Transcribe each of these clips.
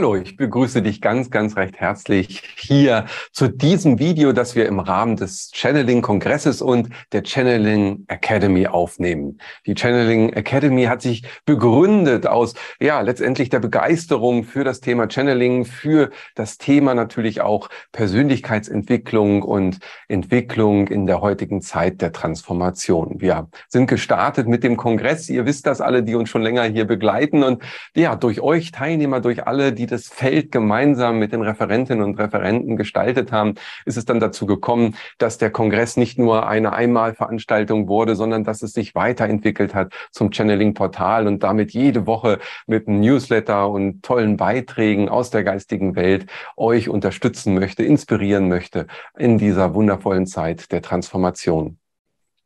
Hallo, ich begrüße dich ganz, ganz recht herzlich hier zu diesem Video, das wir im Rahmen des Channeling-Kongresses und der Channeling Academy aufnehmen. Die Channeling Academy hat sich begründet aus, ja, letztendlich der Begeisterung für das Thema Channeling, für das Thema natürlich auch Persönlichkeitsentwicklung und Entwicklung in der heutigen Zeit der Transformation. Wir sind gestartet mit dem Kongress. Ihr wisst das alle, die uns schon länger hier begleiten und ja, durch euch Teilnehmer, durch alle, die das Feld gemeinsam mit den Referentinnen und Referenten gestaltet haben, ist es dann dazu gekommen, dass der Kongress nicht nur eine Einmalveranstaltung wurde, sondern dass es sich weiterentwickelt hat zum Channeling-Portal und damit jede Woche mit einem Newsletter und tollen Beiträgen aus der geistigen Welt euch unterstützen möchte, inspirieren möchte in dieser wundervollen Zeit der Transformation.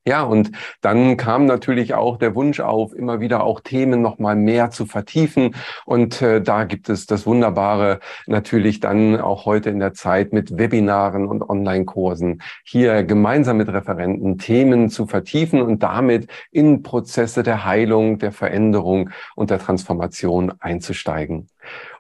Ja, und dann kam natürlich auch der Wunsch auf, immer wieder auch Themen nochmal mehr zu vertiefen. Und äh, da gibt es das Wunderbare natürlich dann auch heute in der Zeit mit Webinaren und Online-Kursen, hier gemeinsam mit Referenten Themen zu vertiefen und damit in Prozesse der Heilung, der Veränderung und der Transformation einzusteigen.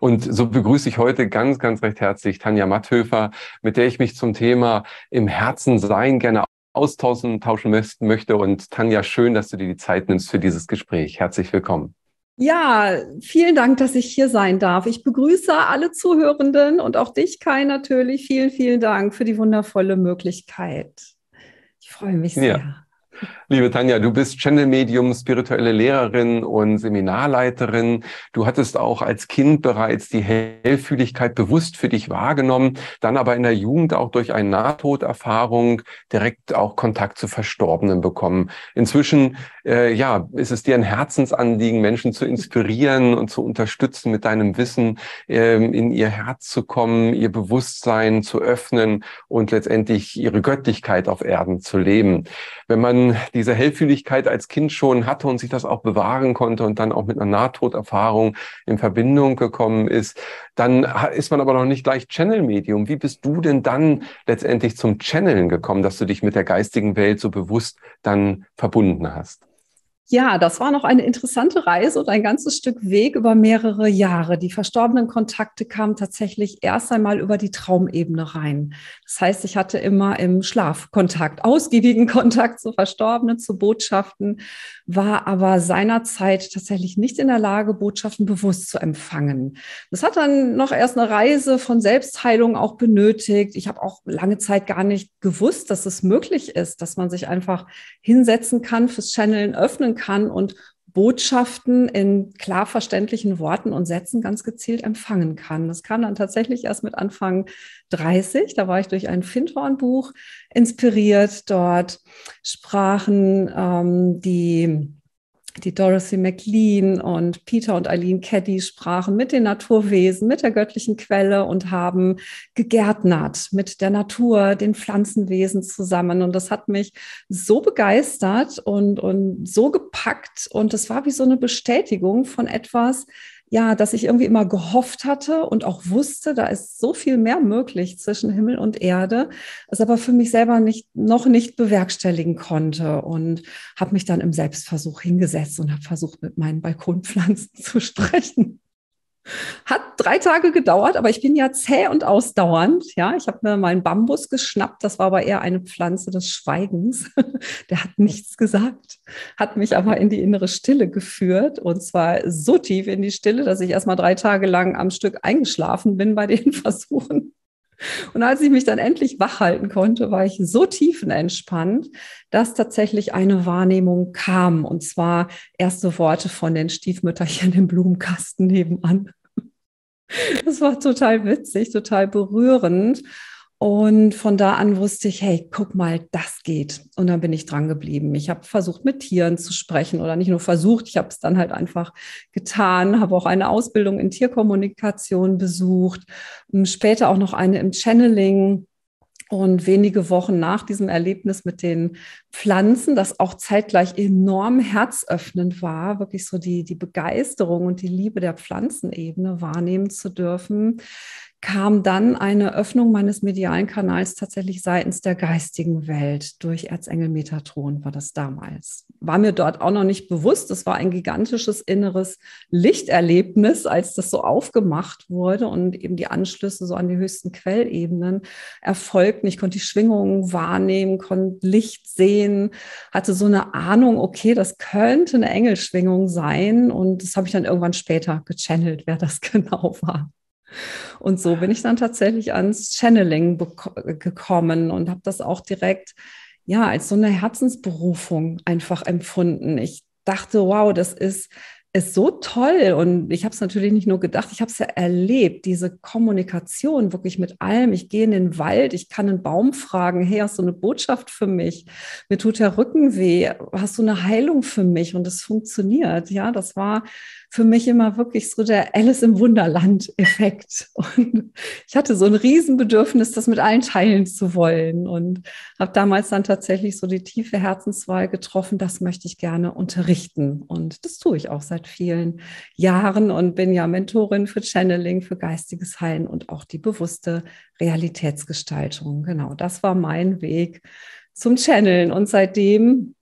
Und so begrüße ich heute ganz, ganz recht herzlich Tanja Matthöfer, mit der ich mich zum Thema im Herzen sein gerne austauschen tauschen möchte. Und Tanja, schön, dass du dir die Zeit nimmst für dieses Gespräch. Herzlich willkommen. Ja, vielen Dank, dass ich hier sein darf. Ich begrüße alle Zuhörenden und auch dich, Kai, natürlich. Vielen, vielen Dank für die wundervolle Möglichkeit. Ich freue mich sehr. Ja. Liebe Tanja, du bist Channel-Medium, spirituelle Lehrerin und Seminarleiterin. Du hattest auch als Kind bereits die Hellfühligkeit bewusst für dich wahrgenommen, dann aber in der Jugend auch durch eine Nahtoderfahrung direkt auch Kontakt zu Verstorbenen bekommen. Inzwischen äh, ja, ist es dir ein Herzensanliegen, Menschen zu inspirieren und zu unterstützen, mit deinem Wissen äh, in ihr Herz zu kommen, ihr Bewusstsein zu öffnen und letztendlich ihre Göttlichkeit auf Erden zu leben. Wenn man man diese Hellfühligkeit als Kind schon hatte und sich das auch bewahren konnte und dann auch mit einer Nahtoderfahrung in Verbindung gekommen ist, dann ist man aber noch nicht gleich Channel-Medium. Wie bist du denn dann letztendlich zum Channeln gekommen, dass du dich mit der geistigen Welt so bewusst dann verbunden hast? Ja, das war noch eine interessante Reise und ein ganzes Stück Weg über mehrere Jahre. Die verstorbenen Kontakte kamen tatsächlich erst einmal über die Traumebene rein. Das heißt, ich hatte immer im Schlaf Kontakt, ausgiebigen Kontakt zu Verstorbenen, zu Botschaften, war aber seinerzeit tatsächlich nicht in der Lage, Botschaften bewusst zu empfangen. Das hat dann noch erst eine Reise von Selbstheilung auch benötigt. Ich habe auch lange Zeit gar nicht gewusst, dass es möglich ist, dass man sich einfach hinsetzen kann, fürs Channeln öffnen führen kann und Botschaften in klar verständlichen Worten und Sätzen ganz gezielt empfangen kann. Das kam dann tatsächlich erst mit Anfang 30. Da war ich durch ein Findhorn-Buch inspiriert. Dort sprachen ähm, die die Dorothy McLean und Peter und Eileen Caddy sprachen mit den Naturwesen, mit der göttlichen Quelle und haben gegärtnert mit der Natur, den Pflanzenwesen zusammen. Und das hat mich so begeistert und, und so gepackt. Und das war wie so eine Bestätigung von etwas, ja, dass ich irgendwie immer gehofft hatte und auch wusste, da ist so viel mehr möglich zwischen Himmel und Erde, es aber für mich selber nicht, noch nicht bewerkstelligen konnte und habe mich dann im Selbstversuch hingesetzt und habe versucht, mit meinen Balkonpflanzen zu sprechen. Hat drei Tage gedauert, aber ich bin ja zäh und ausdauernd. Ja, ich habe mir meinen Bambus geschnappt. Das war aber eher eine Pflanze des Schweigens. Der hat nichts gesagt, hat mich aber in die innere Stille geführt und zwar so tief in die Stille, dass ich erst mal drei Tage lang am Stück eingeschlafen bin bei den Versuchen. Und als ich mich dann endlich wach halten konnte, war ich so tiefenentspannt, dass tatsächlich eine Wahrnehmung kam. Und zwar erste Worte von den Stiefmütterchen im Blumenkasten nebenan. Das war total witzig, total berührend. Und von da an wusste ich, hey, guck mal, das geht. Und dann bin ich dran geblieben. Ich habe versucht, mit Tieren zu sprechen oder nicht nur versucht, ich habe es dann halt einfach getan, habe auch eine Ausbildung in Tierkommunikation besucht, ähm, später auch noch eine im Channeling und wenige Wochen nach diesem Erlebnis mit den Pflanzen, das auch zeitgleich enorm herzöffnend war, wirklich so die, die Begeisterung und die Liebe der Pflanzenebene wahrnehmen zu dürfen, kam dann eine Öffnung meines medialen Kanals tatsächlich seitens der geistigen Welt durch Erzengel Metatron war das damals. War mir dort auch noch nicht bewusst. Es war ein gigantisches inneres Lichterlebnis, als das so aufgemacht wurde und eben die Anschlüsse so an die höchsten Quellebenen erfolgten. Ich konnte die Schwingungen wahrnehmen, konnte Licht sehen, hatte so eine Ahnung, okay, das könnte eine Engelschwingung sein. Und das habe ich dann irgendwann später gechannelt, wer das genau war. Und so bin ich dann tatsächlich ans Channeling gekommen und habe das auch direkt ja als so eine Herzensberufung einfach empfunden. Ich dachte, wow, das ist ist so toll und ich habe es natürlich nicht nur gedacht, ich habe es ja erlebt, diese Kommunikation wirklich mit allem. Ich gehe in den Wald, ich kann einen Baum fragen, hey, hast du eine Botschaft für mich? Mir tut der Rücken weh, hast du eine Heilung für mich? Und es funktioniert. Ja, das war für mich immer wirklich so der Alice im Wunderland-Effekt. Und ich hatte so ein Riesenbedürfnis, das mit allen teilen zu wollen. Und habe damals dann tatsächlich so die tiefe Herzenswahl getroffen, das möchte ich gerne unterrichten. Und das tue ich auch seit vielen Jahren und bin ja Mentorin für Channeling, für geistiges Heilen und auch die bewusste Realitätsgestaltung. Genau, das war mein Weg zum Channeln. Und seitdem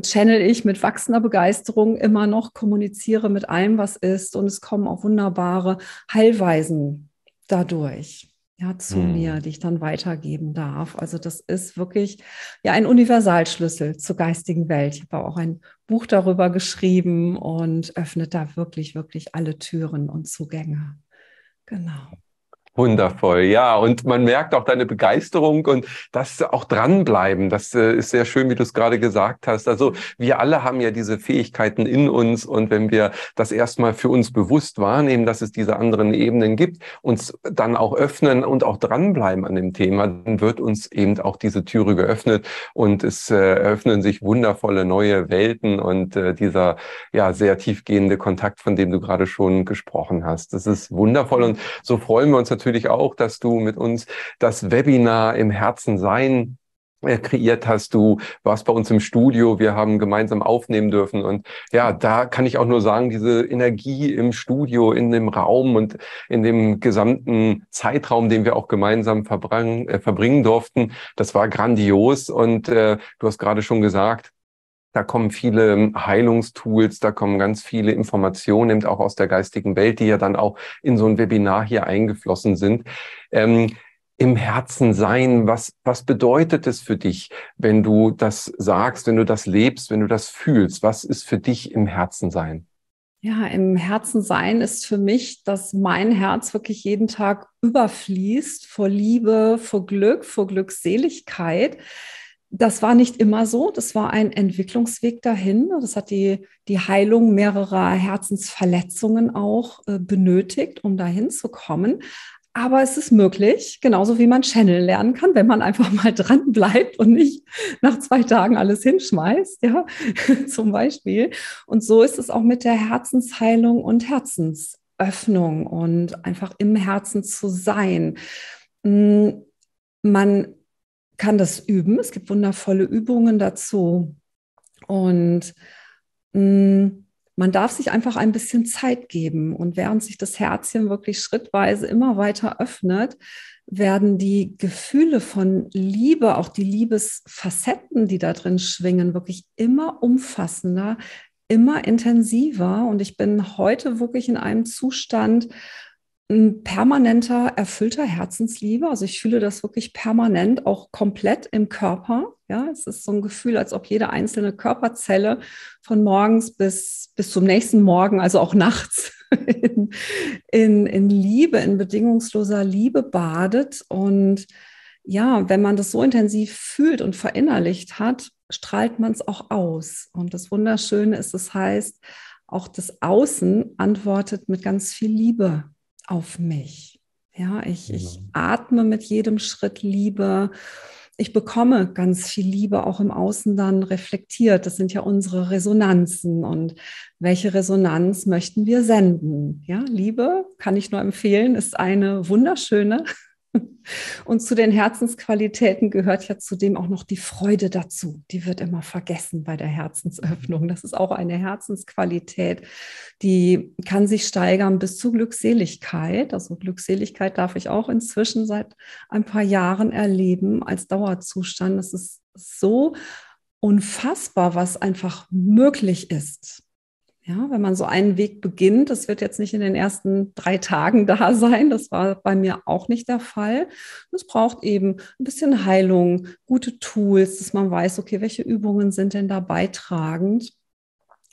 channel ich mit wachsender Begeisterung immer noch, kommuniziere mit allem, was ist und es kommen auch wunderbare Heilweisen dadurch. Ja, zu hm. mir, die ich dann weitergeben darf. Also das ist wirklich ja ein Universalschlüssel zur geistigen Welt. Ich habe auch ein Buch darüber geschrieben und öffnet da wirklich, wirklich alle Türen und Zugänge. Genau. Wundervoll, ja. Und man merkt auch deine Begeisterung und das auch dranbleiben. Das äh, ist sehr schön, wie du es gerade gesagt hast. Also wir alle haben ja diese Fähigkeiten in uns und wenn wir das erstmal für uns bewusst wahrnehmen, dass es diese anderen Ebenen gibt, uns dann auch öffnen und auch dranbleiben an dem Thema, dann wird uns eben auch diese Türe geöffnet und es eröffnen äh, sich wundervolle neue Welten und äh, dieser ja sehr tiefgehende Kontakt, von dem du gerade schon gesprochen hast. Das ist wundervoll und so freuen wir uns natürlich natürlich auch, dass du mit uns das Webinar im Herzen sein äh, kreiert hast. Du warst bei uns im Studio, wir haben gemeinsam aufnehmen dürfen. Und ja, da kann ich auch nur sagen, diese Energie im Studio, in dem Raum und in dem gesamten Zeitraum, den wir auch gemeinsam verbringen, äh, verbringen durften, das war grandios. Und äh, du hast gerade schon gesagt, da kommen viele ähm, Heilungstools, da kommen ganz viele Informationen, eben auch aus der geistigen Welt, die ja dann auch in so ein Webinar hier eingeflossen sind. Ähm, im Herzen sein? Was, was bedeutet es für dich, wenn du das sagst, wenn du das lebst, wenn du das fühlst? Was ist für dich im Herzen sein? Ja, im Herzen sein ist für mich, dass mein Herz wirklich jeden Tag überfließt vor Liebe, vor Glück, vor Glückseligkeit das war nicht immer so. Das war ein Entwicklungsweg dahin. Das hat die, die Heilung mehrerer Herzensverletzungen auch äh, benötigt, um dahin zu kommen. Aber es ist möglich, genauso wie man Channel lernen kann, wenn man einfach mal dran bleibt und nicht nach zwei Tagen alles hinschmeißt, ja, zum Beispiel. Und so ist es auch mit der Herzensheilung und Herzensöffnung und einfach im Herzen zu sein. Hm, man kann das üben. Es gibt wundervolle Übungen dazu. Und mh, mm, man darf sich einfach ein bisschen Zeit geben. Und während sich das Herzchen wirklich schrittweise immer weiter öffnet, werden die Gefühle von Liebe, auch die Liebesfacetten, die da drin schwingen, wirklich immer umfassender, immer intensiver. Und ich bin heute wirklich in einem Zustand, ein permanenter, erfüllter Herzensliebe. Also ich fühle das wirklich permanent, auch komplett im Körper. Ja, es ist so ein Gefühl, als ob jede einzelne Körperzelle von morgens bis, bis zum nächsten Morgen, also auch nachts, in, in, in Liebe, in bedingungsloser Liebe badet. Und ja, wenn man das so intensiv fühlt und verinnerlicht hat, strahlt man es auch aus. Und das Wunderschöne ist, das heißt, auch das Außen antwortet mit ganz viel Liebe auf mich. Ja, ich, genau. ich atme mit jedem Schritt Liebe. Ich bekomme ganz viel Liebe auch im Außen dann reflektiert. Das sind ja unsere Resonanzen. Und welche Resonanz möchten wir senden? Ja, Liebe kann ich nur empfehlen, ist eine wunderschöne Und zu den Herzensqualitäten gehört ja zudem auch noch die Freude dazu. Die wird immer vergessen bei der Herzensöffnung. Das ist auch eine Herzensqualität, die kann sich steigern bis zu Glückseligkeit. Also Glückseligkeit darf ich auch inzwischen seit ein paar Jahren erleben als Dauerzustand. Es ist so unfassbar, was einfach möglich ist. Ja, wenn man so einen Weg beginnt, das wird jetzt nicht in den ersten drei Tagen da sein. Das war bei mir auch nicht der Fall. Es braucht eben ein bisschen Heilung, gute Tools, dass man weiß, okay, welche Übungen sind denn da beitragend.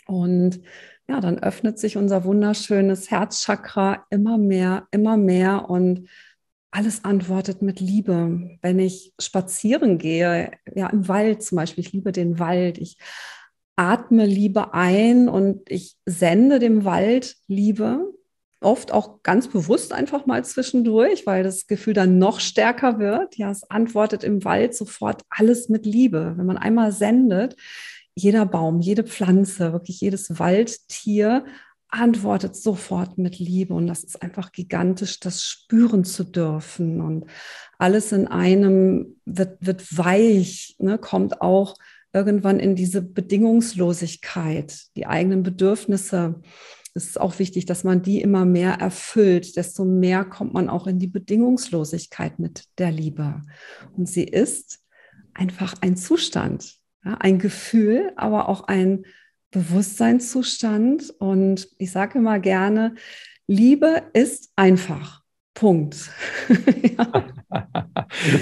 Und ja, dann öffnet sich unser wunderschönes Herzchakra immer mehr, immer mehr und alles antwortet mit Liebe. Wenn ich spazieren gehe, ja, im Wald zum Beispiel, ich liebe den Wald, ich atme Liebe ein und ich sende dem Wald Liebe. Oft auch ganz bewusst einfach mal zwischendurch, weil das Gefühl dann noch stärker wird. Ja, es antwortet im Wald sofort alles mit Liebe. Wenn man einmal sendet, jeder Baum, jede Pflanze, wirklich jedes Waldtier antwortet sofort mit Liebe. Und das ist einfach gigantisch, das spüren zu dürfen. Und alles in einem wird, wird weich, ne, kommt auch irgendwann in diese Bedingungslosigkeit, die eigenen Bedürfnisse. Es ist auch wichtig, dass man die immer mehr erfüllt, desto mehr kommt man auch in die Bedingungslosigkeit mit der Liebe. Und sie ist einfach ein Zustand, ja, ein Gefühl, aber auch ein Bewusstseinszustand. Und ich sage immer gerne, Liebe ist einfach. Punkt.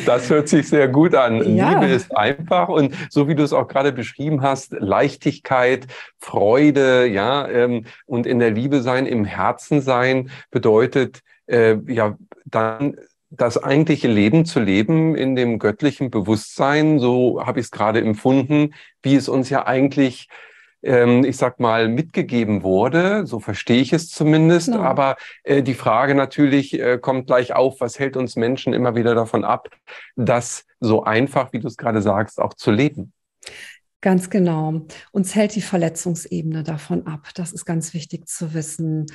das hört sich sehr gut an. Ja. Liebe ist einfach und so wie du es auch gerade beschrieben hast, Leichtigkeit, Freude, ja, ähm, und in der Liebe sein, im Herzen sein bedeutet äh, ja dann das eigentliche Leben zu leben in dem göttlichen Bewusstsein, so habe ich es gerade empfunden, wie es uns ja eigentlich ähm, ich sag mal, mitgegeben wurde. So verstehe ich es zumindest. No. Genau. Aber äh, die Frage natürlich äh, kommt gleich auf, was hält uns Menschen immer wieder davon ab, das so einfach, wie du es gerade sagst, auch zu leben? Ganz genau. Uns hält die Verletzungsebene davon ab. Das ist ganz wichtig zu wissen.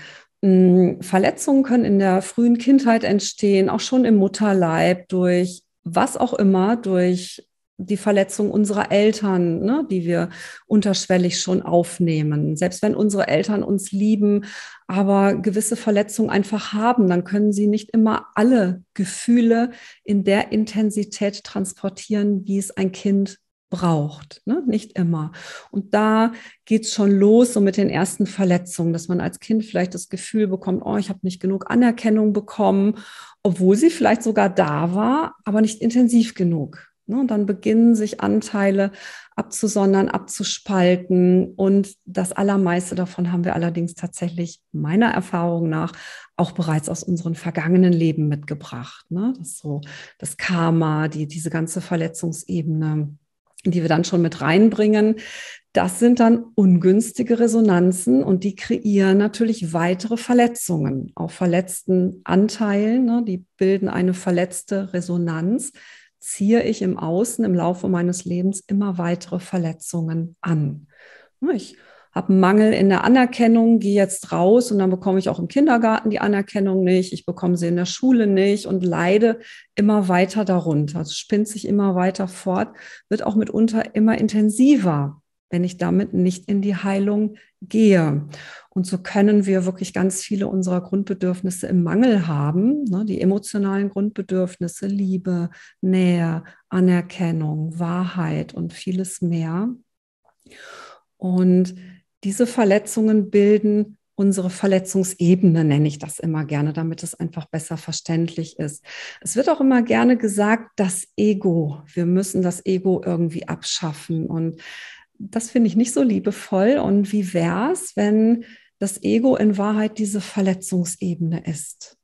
Hm, Verletzungen können in der frühen Kindheit entstehen, auch schon im Mutterleib durch was auch immer, durch die Verletzung unserer Eltern, ne, die wir unterschwellig schon aufnehmen. Selbst wenn unsere Eltern uns lieben, aber gewisse Verletzungen einfach haben, dann können sie nicht immer alle Gefühle in der Intensität transportieren, wie es ein Kind braucht. Ne? Nicht immer. Und da geht's schon los, so mit den ersten Verletzungen, dass man als Kind vielleicht das Gefühl bekommt, oh, ich habe nicht genug Anerkennung bekommen, obwohl sie vielleicht sogar da war, aber nicht intensiv genug. Ne, und dann beginnen sich Anteile abzusondern, abzuspalten. Und das Allermeiste davon haben wir allerdings tatsächlich meiner Erfahrung nach auch bereits aus unseren vergangenen Leben mitgebracht. Ne, das so das Karma, die, diese ganze Verletzungsebene, die wir dann schon mit reinbringen. Das sind dann ungünstige Resonanzen und die kreieren natürlich weitere Verletzungen, auch verletzten Anteilen. Ne, die bilden eine verletzte Resonanz ziehe ich im Außen im Laufe meines Lebens immer weitere Verletzungen an. Ich habe einen Mangel in der Anerkennung, gehe jetzt raus und dann bekomme ich auch im Kindergarten die Anerkennung nicht, ich bekomme sie in der Schule nicht und leide immer weiter darunter. Es also spinnt sich immer weiter fort, wird auch mitunter immer intensiver wenn ich damit nicht in die Heilung gehe. Und so können wir wirklich ganz viele unserer Grundbedürfnisse im Mangel haben. Ne? Die emotionalen Grundbedürfnisse, Liebe, Nähe, Anerkennung, Wahrheit und vieles mehr. Und diese Verletzungen bilden unsere Verletzungsebene, nenne ich das immer gerne, damit es einfach besser verständlich ist. Es wird auch immer gerne gesagt, das Ego. Wir müssen das Ego irgendwie abschaffen. Und das finde ich nicht so liebevoll. Und wie wäre es, wenn das Ego in Wahrheit diese Verletzungsebene ist?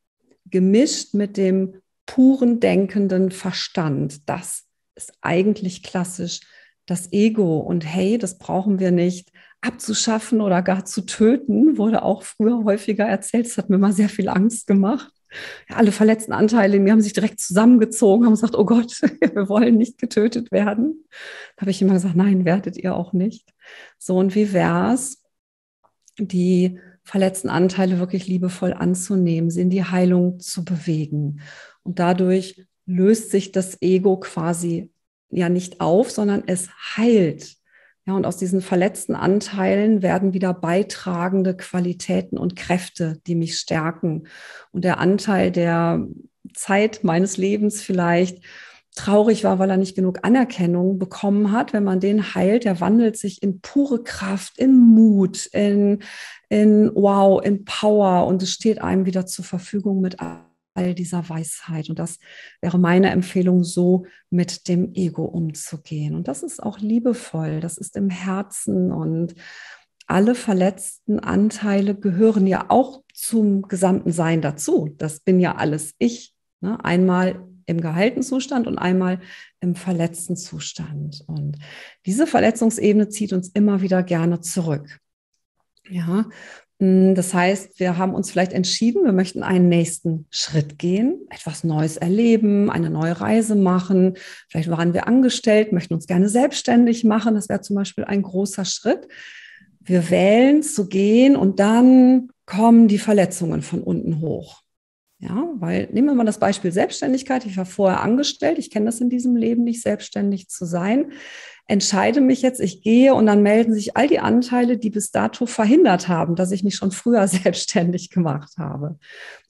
Gemischt mit dem puren denkenden Verstand. Das ist eigentlich klassisch das Ego. Und hey, das brauchen wir nicht abzuschaffen oder gar zu töten, wurde auch früher häufiger erzählt. Das hat mir mal sehr viel Angst gemacht ja, alle verletzten Anteile in mir haben sich direkt zusammengezogen, haben gesagt, oh Gott, wir wollen nicht getötet werden. Da habe ich immer gesagt, nein, werdet ihr auch nicht. So, und wie wäre es, die verletzten Anteile wirklich liebevoll anzunehmen, sie in die Heilung zu bewegen. Und dadurch löst sich das Ego quasi ja nicht auf, sondern es heilt. Ja, und aus diesen verletzten Anteilen werden wieder beitragende Qualitäten und Kräfte, die mich stärken. Und der Anteil, der Zeit meines Lebens vielleicht traurig war, weil er nicht genug Anerkennung bekommen hat, wenn man den heilt, der wandelt sich in pure Kraft, in Mut, in, in Wow, in Power und es steht einem wieder zur Verfügung mit all dieser Weisheit. Und das wäre meine Empfehlung, so mit dem Ego umzugehen. Und das ist auch liebevoll, das ist im Herzen und alle verletzten Anteile gehören ja auch zum gesamten Sein dazu. Das bin ja alles ich. Ne? Einmal im gehaltenen Zustand und einmal im verletzten Zustand. Und diese Verletzungsebene zieht uns immer wieder gerne zurück. Ja, hm, das heißt, wir haben uns vielleicht entschieden, wir möchten einen nächsten Schritt gehen, etwas Neues erleben, eine neue Reise machen. Vielleicht waren wir angestellt, möchten uns gerne selbstständig machen. Das wäre zum Beispiel ein großer Schritt. Wir wählen zu gehen und dann kommen die Verletzungen von unten hoch. Ja, weil nehmen wir mal das Beispiel Selbstständigkeit. Ich war vorher angestellt. Ich kenne das in diesem Leben nicht, selbstständig zu sein entscheide mich jetzt, ich gehe und dann melden sich all die Anteile, die bis dato verhindert haben, dass ich mich schon früher selbstständig gemacht habe.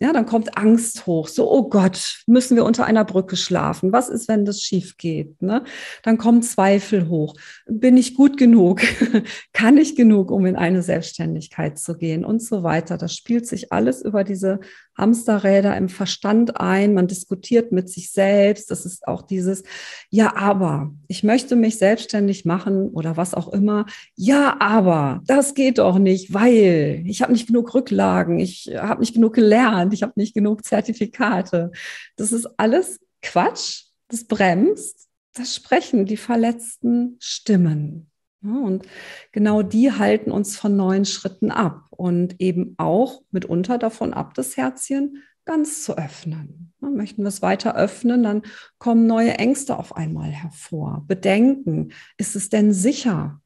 Ja, dann kommt Angst hoch. So, oh Gott, müssen wir unter einer Brücke schlafen? Was ist, wenn das schief geht? Ne? Dann kommen Zweifel hoch. Bin ich gut genug? Kann ich genug, um in eine Selbstständigkeit zu gehen? Und so weiter. Das spielt sich alles über diese Hamsterräder im Verstand ein. Man diskutiert mit sich selbst. Das ist auch dieses, ja, aber ich möchte mich selbst selbstständig machen oder was auch immer. Ja, aber das geht doch nicht, weil ich habe nicht genug Rücklagen, ich habe nicht genug gelernt, ich habe nicht genug Zertifikate. Das ist alles Quatsch, das bremst, das sprechen die verletzten Stimmen. Und genau die halten uns von neuen Schritten ab und eben auch mitunter davon ab, das Herzchen ganz zu öffnen. Ne, möchten wir es weiter öffnen, dann kommen neue Ängste auf einmal hervor. Bedenken, ist es denn sicher?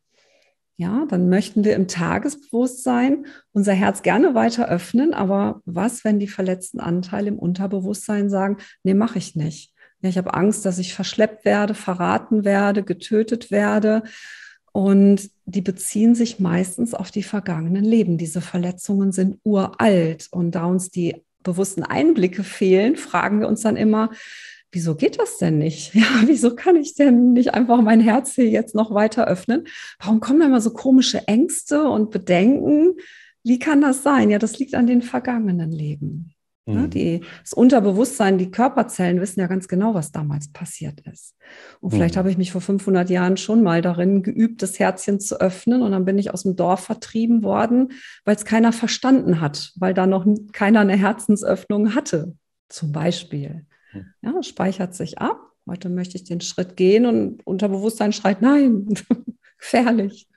Ja, dann möchten wir im Tagesbewusstsein unser Herz gerne weiter öffnen, aber was, wenn die verletzten Anteile im Unterbewusstsein sagen, nee, mache ich nicht. Ja, ich habe Angst, dass ich verschleppt werde, verraten werde, getötet werde. Und die beziehen sich meistens auf die vergangenen Leben. Diese Verletzungen sind uralt. Und da uns die bewussten Einblicke fehlen, fragen wir uns dann immer, wieso geht das denn nicht? Ja, wieso kann ich denn nicht einfach mein Herz hier jetzt noch weiter öffnen? Warum kommen da immer so komische Ängste und Bedenken? Wie kann das sein? Ja, das liegt an den vergangenen Leben. Ne, mhm. Die, das Unterbewusstsein, die Körperzellen wissen ja ganz genau, was damals passiert ist. Und vielleicht mhm. habe ich mich vor 500 Jahren schon mal darin geübt, das Herzchen zu öffnen. Und dann bin ich aus dem Dorf vertrieben worden, weil es keiner verstanden hat, weil da noch keiner eine Herzensöffnung hatte, zum Beispiel. Hm. Ja, speichert sich ab. Heute möchte ich den Schritt gehen und Unterbewusstsein schreit, nein, gefährlich.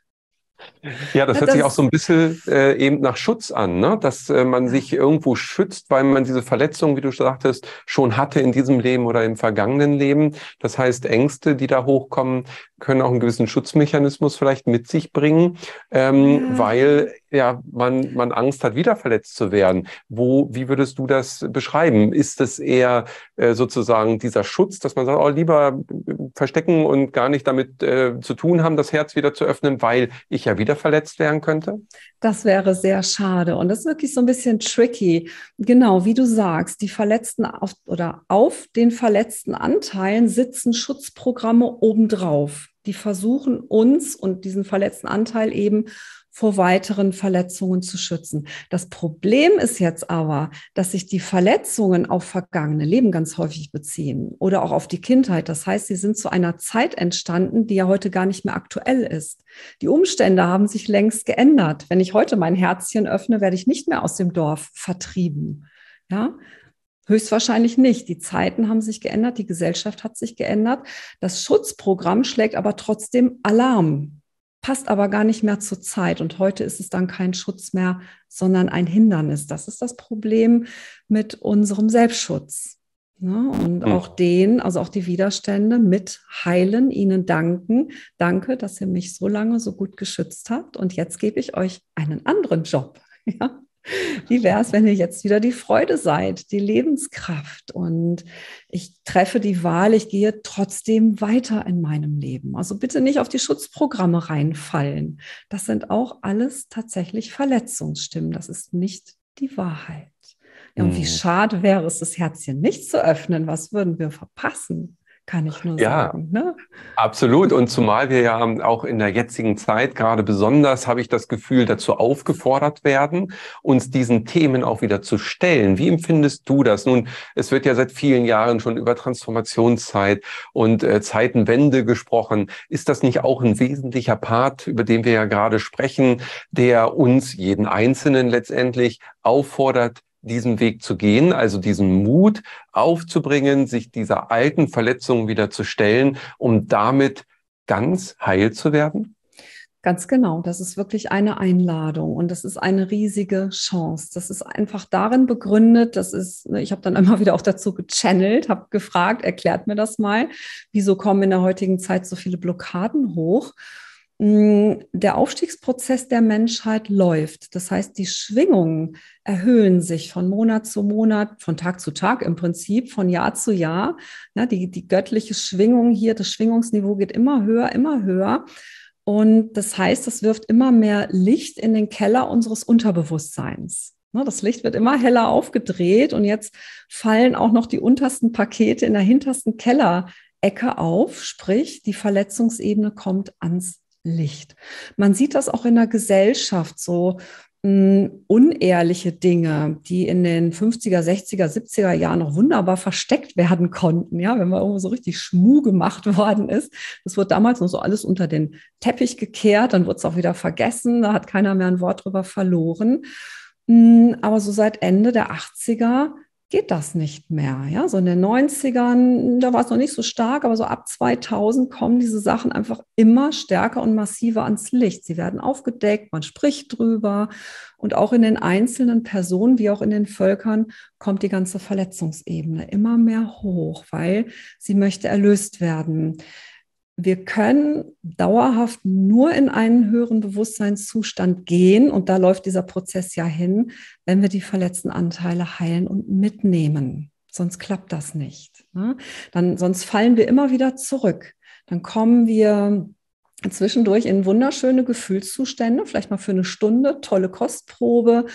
Ja, das hört das sich auch so ein bisschen äh, eben nach Schutz an, ne? dass äh, man sich irgendwo schützt, weil man diese Verletzung, wie du sagtest, schon hatte in diesem Leben oder im vergangenen Leben. Das heißt, Ängste, die da hochkommen, können auch einen gewissen Schutzmechanismus vielleicht mit sich bringen, ähm, ja. weil ja man, man Angst hat, wieder verletzt zu werden. Wo, wie würdest du das beschreiben? Ist es eher äh, sozusagen dieser Schutz, dass man sagt, oh, lieber äh, verstecken und gar nicht damit äh, zu tun haben, das Herz wieder zu öffnen, weil ich ja wieder verletzt werden könnte? Das wäre sehr schade. Und das ist wirklich so ein bisschen tricky. Genau, wie du sagst, die Verletzten auf, oder auf den verletzten Anteilen sitzen Schutzprogramme obendrauf die versuchen uns und diesen verletzten Anteil eben vor weiteren Verletzungen zu schützen. Das Problem ist jetzt aber, dass sich die Verletzungen auf vergangene Leben ganz häufig beziehen oder auch auf die Kindheit. Das heißt, sie sind zu einer Zeit entstanden, die ja heute gar nicht mehr aktuell ist. Die Umstände haben sich längst geändert. Wenn ich heute mein Herzchen öffne, werde ich nicht mehr aus dem Dorf vertrieben. Ja, Höchstwahrscheinlich nicht. Die Zeiten haben sich geändert, die Gesellschaft hat sich geändert. Das Schutzprogramm schlägt aber trotzdem Alarm, passt aber gar nicht mehr zur Zeit. Und heute ist es dann kein Schutz mehr, sondern ein Hindernis. Das ist das Problem mit unserem Selbstschutz. Ne? Und mhm. auch den, also auch die Widerstände mit heilen, ihnen danken. Danke, dass ihr mich so lange so gut geschützt habt. Und jetzt gebe ich euch einen anderen Job. Ja? Wie wäre es, wenn ihr jetzt wieder die Freude seid, die Lebenskraft? Und ich treffe die Wahl, ich gehe trotzdem weiter in meinem Leben. Also bitte nicht auf die Schutzprogramme reinfallen. Das sind auch alles tatsächlich Verletzungsstimmen. Das ist nicht die Wahrheit. Ja, und wie mhm. schade wäre es, das Herzchen nicht zu öffnen. Was würden wir verpassen? kann ich nur ja, sagen. Ne? Absolut. Und zumal wir ja auch in der jetzigen Zeit gerade besonders, habe ich das Gefühl, dazu aufgefordert werden, uns diesen Themen auch wieder zu stellen. Wie empfindest du das? Nun, es wird ja seit vielen Jahren schon über Transformationszeit und äh, Zeitenwende gesprochen. Ist das nicht auch ein wesentlicher Part, über den wir ja gerade sprechen, der uns, jeden Einzelnen letztendlich, auffordert, diesen Weg zu gehen, also diesen Mut aufzubringen, sich dieser alten Verletzung wieder zu stellen, um damit ganz heil zu werden? Ganz genau, das ist wirklich eine Einladung und das ist eine riesige Chance. Das ist einfach darin begründet, das ist, ne, ich habe dann immer wieder auch dazu gechannelt, habe gefragt, erklärt mir das mal, wieso kommen in der heutigen Zeit so viele Blockaden hoch? Mm, der Aufstiegsprozess der Menschheit läuft. Das heißt, die Schwingungen erhöhen sich von Monat zu Monat, von Tag zu Tag im Prinzip, von Jahr zu Jahr. die, die göttliche Schwingung hier, das Schwingungsniveau geht immer höher, immer höher. Und das heißt, es wirft immer mehr Licht in den Keller unseres Unterbewusstseins. Das Licht wird immer heller aufgedreht und jetzt fallen auch noch die untersten Pakete in der hintersten Kellerecke auf, sprich die Verletzungsebene kommt ans Licht. Man sieht das auch in der Gesellschaft so mh, hm, unehrliche Dinge, die in den 50er, 60er, 70er Jahren noch wunderbar versteckt werden konnten, ja, wenn man irgendwo so richtig schmu gemacht worden ist. Das wurde damals noch so alles unter den Teppich gekehrt, dann wurde es auch wieder vergessen, da hat keiner mehr ein Wort drüber verloren. Hm, aber so seit Ende der 80er geht das nicht mehr. Ja, so in den 90ern, da war es noch nicht so stark, aber so ab 2000 kommen diese Sachen einfach immer stärker und massiver ans Licht. Sie werden aufgedeckt, man spricht drüber und auch in den einzelnen Personen wie auch in den Völkern kommt die ganze Verletzungsebene immer mehr hoch, weil sie möchte erlöst werden wir können dauerhaft nur in einen höheren Bewusstseinszustand gehen, und da läuft dieser Prozess ja hin, wenn wir die verletzten Anteile heilen und mitnehmen. Sonst klappt das nicht. Ne? Dann, sonst fallen wir immer wieder zurück. Dann kommen wir zwischendurch in wunderschöne Gefühlszustände, vielleicht mal für eine Stunde, tolle Kostprobe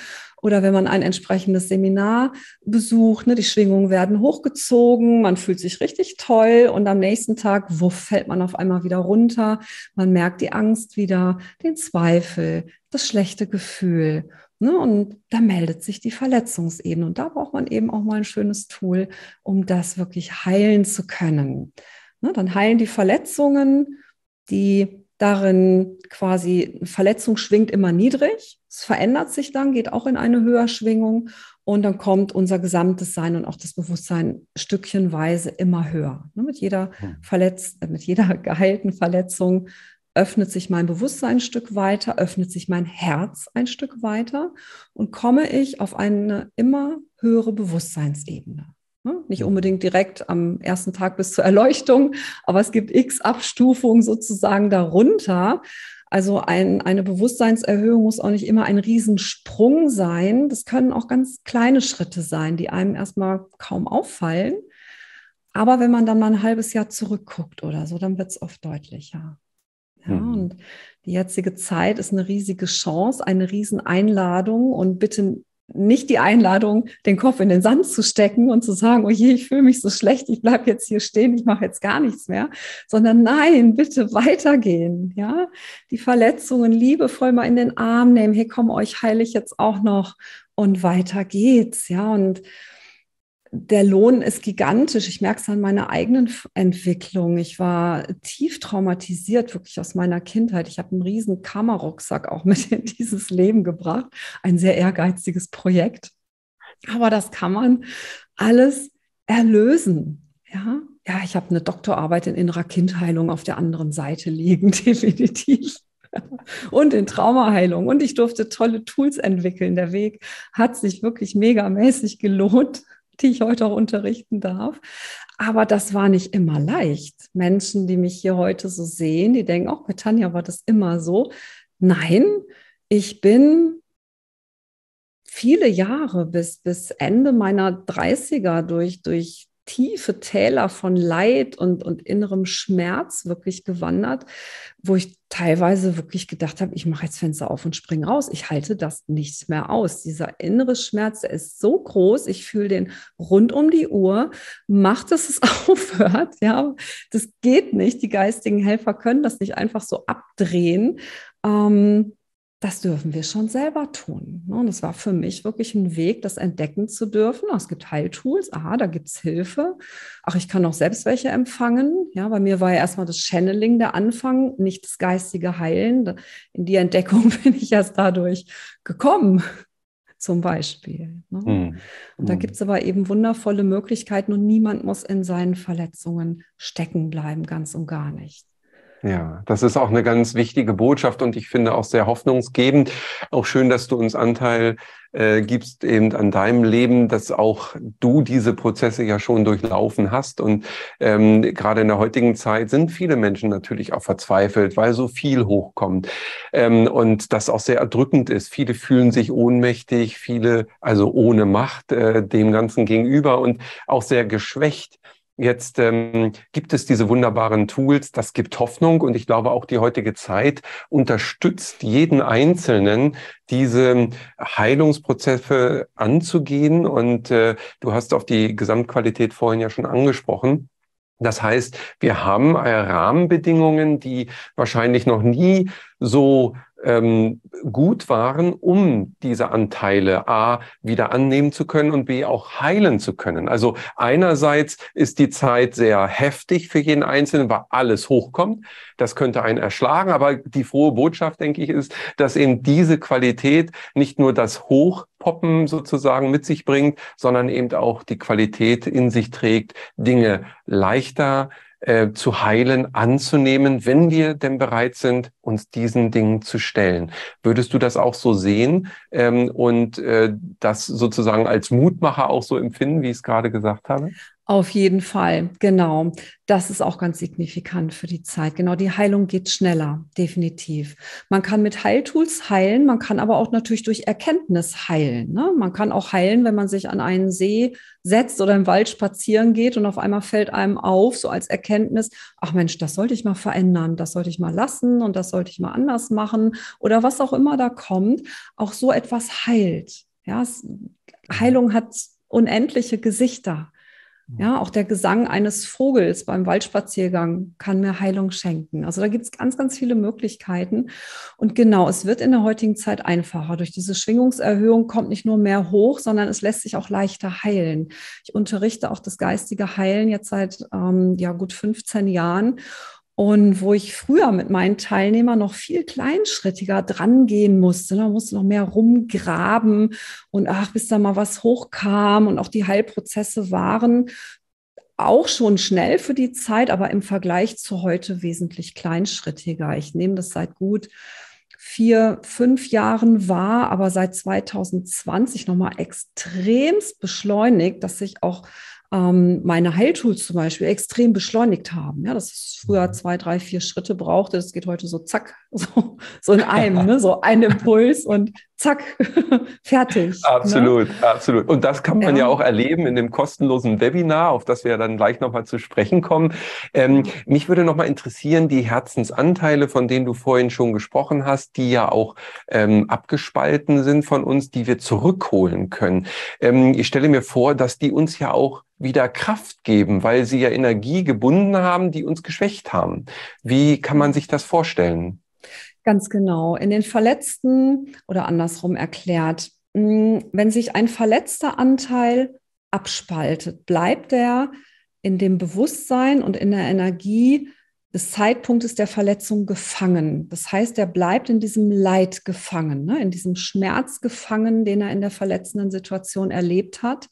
oder wenn man ein entsprechendes Seminar besucht, ne, die Schwingungen werden hochgezogen, man fühlt sich richtig toll und am nächsten Tag, wuff, fällt man auf einmal wieder runter, man merkt die Angst wieder, den Zweifel, das schlechte Gefühl. Ne, und da meldet sich die Verletzungsebene. Und da braucht man eben auch mal ein schönes Tool, um das wirklich heilen zu können. Ne, dann heilen die Verletzungen die darin quasi Verletzung schwingt immer niedrig. Es verändert sich dann, geht auch in eine Höherschwingung und dann kommt unser gesamtes Sein und auch das Bewusstsein stückchenweise immer höher. Ne, mit jeder hm. Verletz äh, mit jeder geheilten Verletzung öffnet sich mein Bewusstsein ein Stück weiter, öffnet sich mein Herz ein Stück weiter und komme ich auf eine immer höhere Bewusstseinsebene. Ne? Nicht unbedingt direkt am ersten Tag bis zur Erleuchtung, aber es gibt x Abstufungen sozusagen darunter. Also ein, eine Bewusstseinserhöhung muss auch nicht immer ein Riesensprung sein. Das können auch ganz kleine Schritte sein, die einem erstmal kaum auffallen. Aber wenn man dann mal ein halbes Jahr zurückguckt oder so, dann wird es oft deutlicher. Ja, mhm. und die jetzige Zeit ist eine riesige Chance, eine Rieseneinladung und bitte nicht die Einladung, den Kopf in den Sand zu stecken und zu sagen, oh je, ich fühle mich so schlecht, ich bleibe jetzt hier stehen, ich mache jetzt gar nichts mehr, sondern nein, bitte weitergehen, ja, die Verletzungen liebevoll mal in den Arm nehmen, hey, komm, euch heile ich jetzt auch noch und weiter geht's, ja, und der Lohn ist gigantisch. Ich merke es an meiner eigenen Entwicklung. Ich war tief traumatisiert, wirklich aus meiner Kindheit. Ich habe einen riesen Kammerrucksack auch mit in dieses Leben gebracht. Ein sehr ehrgeiziges Projekt. Aber das kann man alles erlösen. Ja, ja ich habe eine Doktorarbeit in innerer Kindheilung auf der anderen Seite liegen, definitiv und in Traumaheilung. Und ich durfte tolle Tools entwickeln. Der Weg hat sich wirklich megamäßig gelohnt die ich heute auch unterrichten darf. Aber das war nicht immer leicht. Menschen, die mich hier heute so sehen, die denken, auch oh, bei Tanja war das immer so. Nein, ich bin viele Jahre bis, bis Ende meiner 30er durch, durch tiefe Täler von Leid und, und innerem Schmerz wirklich gewandert, wo ich teilweise wirklich gedacht habe, ich mache jetzt Fenster auf und springe raus. Ich halte das nicht mehr aus. Dieser innere Schmerz, der ist so groß. Ich fühle den rund um die Uhr. Macht, dass es aufhört. Ja, das geht nicht. Die geistigen Helfer können das nicht einfach so abdrehen. Ähm, das dürfen wir schon selber tun. Ne? Und das war für mich wirklich ein Weg, das entdecken zu dürfen. Ah, es gibt Heiltools, aha, da gibt es Hilfe. Ach, ich kann auch selbst welche empfangen. Ja, bei mir war ja erstmal das Channeling der Anfang, nicht das geistige Heilen. In die Entdeckung bin ich erst dadurch gekommen, zum Beispiel. Mhm. Und da hm. gibt es aber eben wundervolle Möglichkeiten und niemand muss in seinen Verletzungen stecken bleiben, ganz und gar nicht. Ja, das ist auch eine ganz wichtige Botschaft und ich finde auch sehr hoffnungsgebend. Auch schön, dass du uns Anteil äh, gibst eben an deinem Leben, dass auch du diese Prozesse ja schon durchlaufen hast. Und ähm, gerade in der heutigen Zeit sind viele Menschen natürlich auch verzweifelt, weil so viel hochkommt ähm, und das auch sehr erdrückend ist. Viele fühlen sich ohnmächtig, viele also ohne Macht äh, dem Ganzen gegenüber und auch sehr geschwächt. Jetzt ähm, gibt es diese wunderbaren Tools, das gibt Hoffnung und ich glaube auch die heutige Zeit unterstützt jeden Einzelnen, diese Heilungsprozesse anzugehen. Und äh, du hast auf die Gesamtqualität vorhin ja schon angesprochen. Das heißt, wir haben Rahmenbedingungen, die wahrscheinlich noch nie so ähm, gut waren, um diese Anteile A wieder annehmen zu können und B auch heilen zu können. Also einerseits ist die Zeit sehr heftig für jeden Einzelnen, weil alles hochkommt. Das könnte einen erschlagen, aber die frohe Botschaft, denke ich, ist, dass eben diese Qualität nicht nur das Hoch Poppen sozusagen mit sich bringt, sondern eben auch die Qualität in sich trägt, Dinge leichter, äh, zu heilen, anzunehmen, wenn wir denn bereit sind, uns diesen Dingen zu stellen. Würdest du das auch so sehen ähm, und äh, das sozusagen als Mutmacher auch so empfinden, wie ich es gerade gesagt habe? Auf jeden Fall, genau. Das ist auch ganz signifikant für die Zeit. Genau, die Heilung geht schneller, definitiv. Man kann mit Heiltools heilen, man kann aber auch natürlich durch Erkenntnis heilen. Ne? Man kann auch heilen, wenn man sich an einen See setzt oder im Wald spazieren geht und auf einmal fällt einem auf, so als Erkenntnis, ach Mensch, das sollte ich mal verändern, das sollte ich mal lassen und das sollte ich mal anders machen oder was auch immer da kommt. Auch so etwas heilt. Ja, Heilung hat unendliche Gesichter. Ja, mhm. auch der Gesang eines Vogels beim Waldspaziergang kann mir Heilung schenken. Also da gibt es ganz, ganz viele Möglichkeiten. Und genau, es wird in der heutigen Zeit einfacher. Durch diese Schwingungserhöhung kommt nicht nur mehr hoch, sondern es lässt sich auch leichter heilen. Ich unterrichte auch das geistige Heilen jetzt seit ähm, ja, gut 15 Jahren. Und wo ich früher mit meinen Teilnehmern noch viel kleinschrittiger dran gehen musste, da ne? musste noch mehr rumgraben und ach, bis da mal was hochkam und auch die Heilprozesse waren auch schon schnell für die Zeit, aber im Vergleich zu heute wesentlich kleinschrittiger. Ich nehme das seit gut vier, fünf Jahren wahr, aber seit 2020 nochmal extremst beschleunigt, dass sich auch ähm, meine Heiltools zum Beispiel extrem beschleunigt haben. Ja, dass es früher mhm. zwei, drei, vier Schritte brauchte. Das geht heute so zack, so, so in einem, ne? so ein Impuls und zack, fertig. Ne? Absolut, ne? absolut. Und das kann man ja. ja. auch erleben in dem kostenlosen Webinar, auf das wir dann gleich nochmal zu sprechen kommen. Ähm, mich würde nochmal interessieren, die Herzensanteile, von denen du vorhin schon gesprochen hast, die ja auch ähm, abgespalten sind von uns, die wir zurückholen können. Ähm, ich stelle mir vor, dass die uns ja auch wieder Kraft geben, weil sie ja Energie gebunden haben, die uns geschwächt haben. Wie kann man sich das vorstellen? Ganz genau. In den Verletzten oder andersrum erklärt, hm, wenn sich ein verletzter Anteil abspaltet, bleibt er in dem Bewusstsein und in der Energie des Zeitpunktes der Verletzung gefangen. Das heißt, er bleibt in diesem Leid gefangen, ne? in diesem Schmerz gefangen, den er in der verletzenden Situation erlebt hat.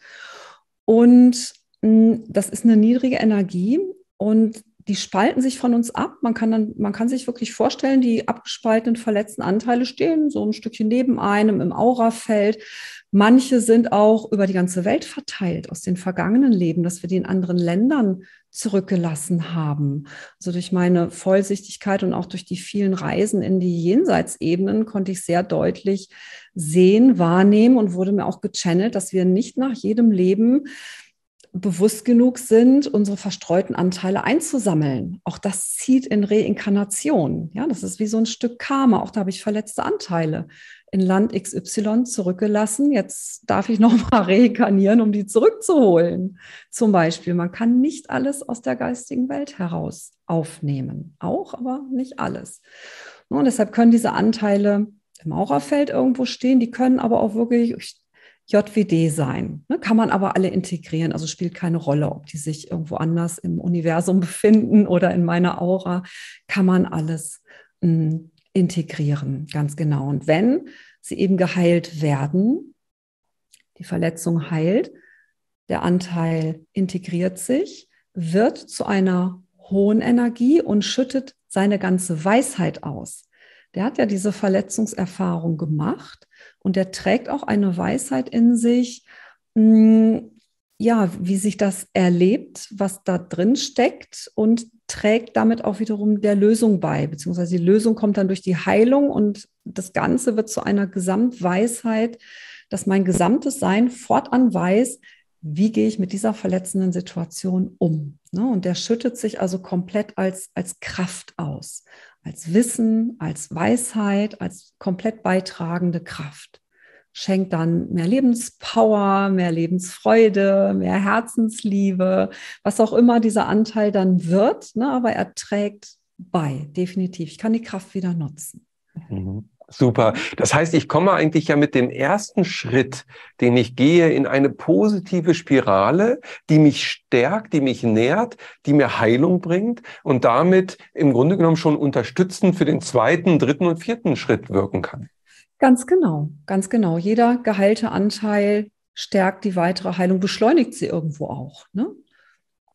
Und mh, hm, das ist eine niedrige Energie und die spalten sich von uns ab. Man kann, dann, man kann sich wirklich vorstellen, die abgespaltenen verletzten Anteile stehen so ein Stückchen neben einem im Aurafeld. Manche sind auch über die ganze Welt verteilt aus den vergangenen Leben, dass wir die in anderen Ländern zurückgelassen haben. Also durch meine Vollsichtigkeit und auch durch die vielen Reisen in die Jenseitsebenen konnte ich sehr deutlich sehen, wahrnehmen und wurde mir auch gechannelt, dass wir nicht nach jedem Leben bewusst genug sind, unsere verstreuten Anteile einzusammeln. Auch das zieht in Reinkarnation. Ja, das ist wie so ein Stück Karma. Auch da habe ich verletzte Anteile in Land XY zurückgelassen. Jetzt darf ich nochmal reinkarnieren, um die zurückzuholen. Zum Beispiel, man kann nicht alles aus der geistigen Welt heraus aufnehmen. Auch, aber nicht alles. Und deshalb können diese Anteile im Maurerfeld irgendwo stehen. Die können aber auch wirklich JWD sein. Ne, kann man aber alle integrieren, also spielt keine Rolle, ob die sich irgendwo anders im Universum befinden oder in meiner Aura, kann man alles mh, hm, integrieren, ganz genau. Und wenn sie eben geheilt werden, die Verletzung heilt, der Anteil integriert sich, wird zu einer hohen Energie und schüttet seine ganze Weisheit aus der hat ja diese Verletzungserfahrung gemacht und der trägt auch eine Weisheit in sich, mh, hm, ja, wie sich das erlebt, was da drin steckt und trägt damit auch wiederum der Lösung bei, beziehungsweise die Lösung kommt dann durch die Heilung und das Ganze wird zu einer Gesamtweisheit, dass mein gesamtes Sein fortan weiß, wie gehe ich mit dieser verletzenden Situation um. Ne? Und der schüttet sich also komplett als, als Kraft aus als Wissen, als Weisheit, als komplett beitragende Kraft. Schenkt dann mehr Lebenspower, mehr Lebensfreude, mehr Herzensliebe, was auch immer dieser Anteil dann wird, ne, aber er trägt bei, definitiv. Ich kann die Kraft wieder nutzen. Mhm. Super. Das heißt, ich komme eigentlich ja mit dem ersten Schritt, den ich gehe, in eine positive Spirale, die mich stärkt, die mich nährt, die mir Heilung bringt und damit im Grunde genommen schon unterstützend für den zweiten, dritten und vierten Schritt wirken kann. Ganz genau, ganz genau. Jeder geheilte Anteil stärkt die weitere Heilung, beschleunigt sie irgendwo auch. Ne?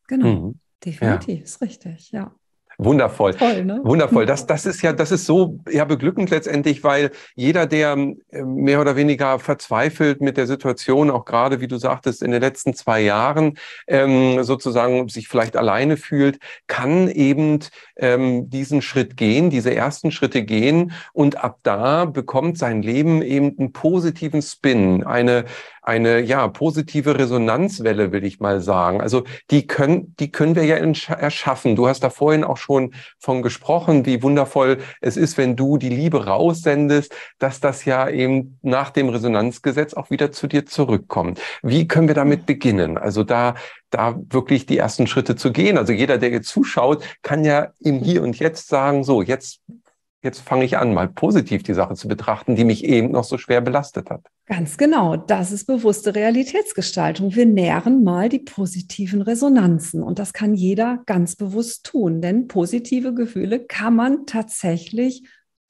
Genau, mhm. definitiv, ja. ist richtig, ja. Wundervoll. Toll, ne? Wundervoll. Das, das ist ja, das ist so ja beglückend letztendlich, weil jeder, der ähm, mehr oder weniger verzweifelt mit der Situation, auch gerade wie du sagtest, in den letzten zwei Jahren ähm, sozusagen sich vielleicht alleine fühlt, kann eben ähm, diesen Schritt gehen, diese ersten Schritte gehen und ab da bekommt sein Leben eben einen positiven Spin, eine eine ja positive Resonanzwelle, will ich mal sagen. Also die können die können wir ja erschaffen. Du hast da vorhin auch schon von gesprochen, wie wundervoll es ist, wenn du die Liebe raussendest, dass das ja eben nach dem Resonanzgesetz auch wieder zu dir zurückkommt. Wie können wir damit beginnen? Also da, da wirklich die ersten Schritte zu gehen. Also jeder, der jetzt zuschaut, kann ja im Hier und Jetzt sagen, so, jetzt jetzt fange ich an, mal positiv die Sache zu betrachten, die mich eben noch so schwer belastet hat. Ganz genau, das ist bewusste Realitätsgestaltung. Wir nähren mal die positiven Resonanzen und das kann jeder ganz bewusst tun, denn positive Gefühle kann man tatsächlich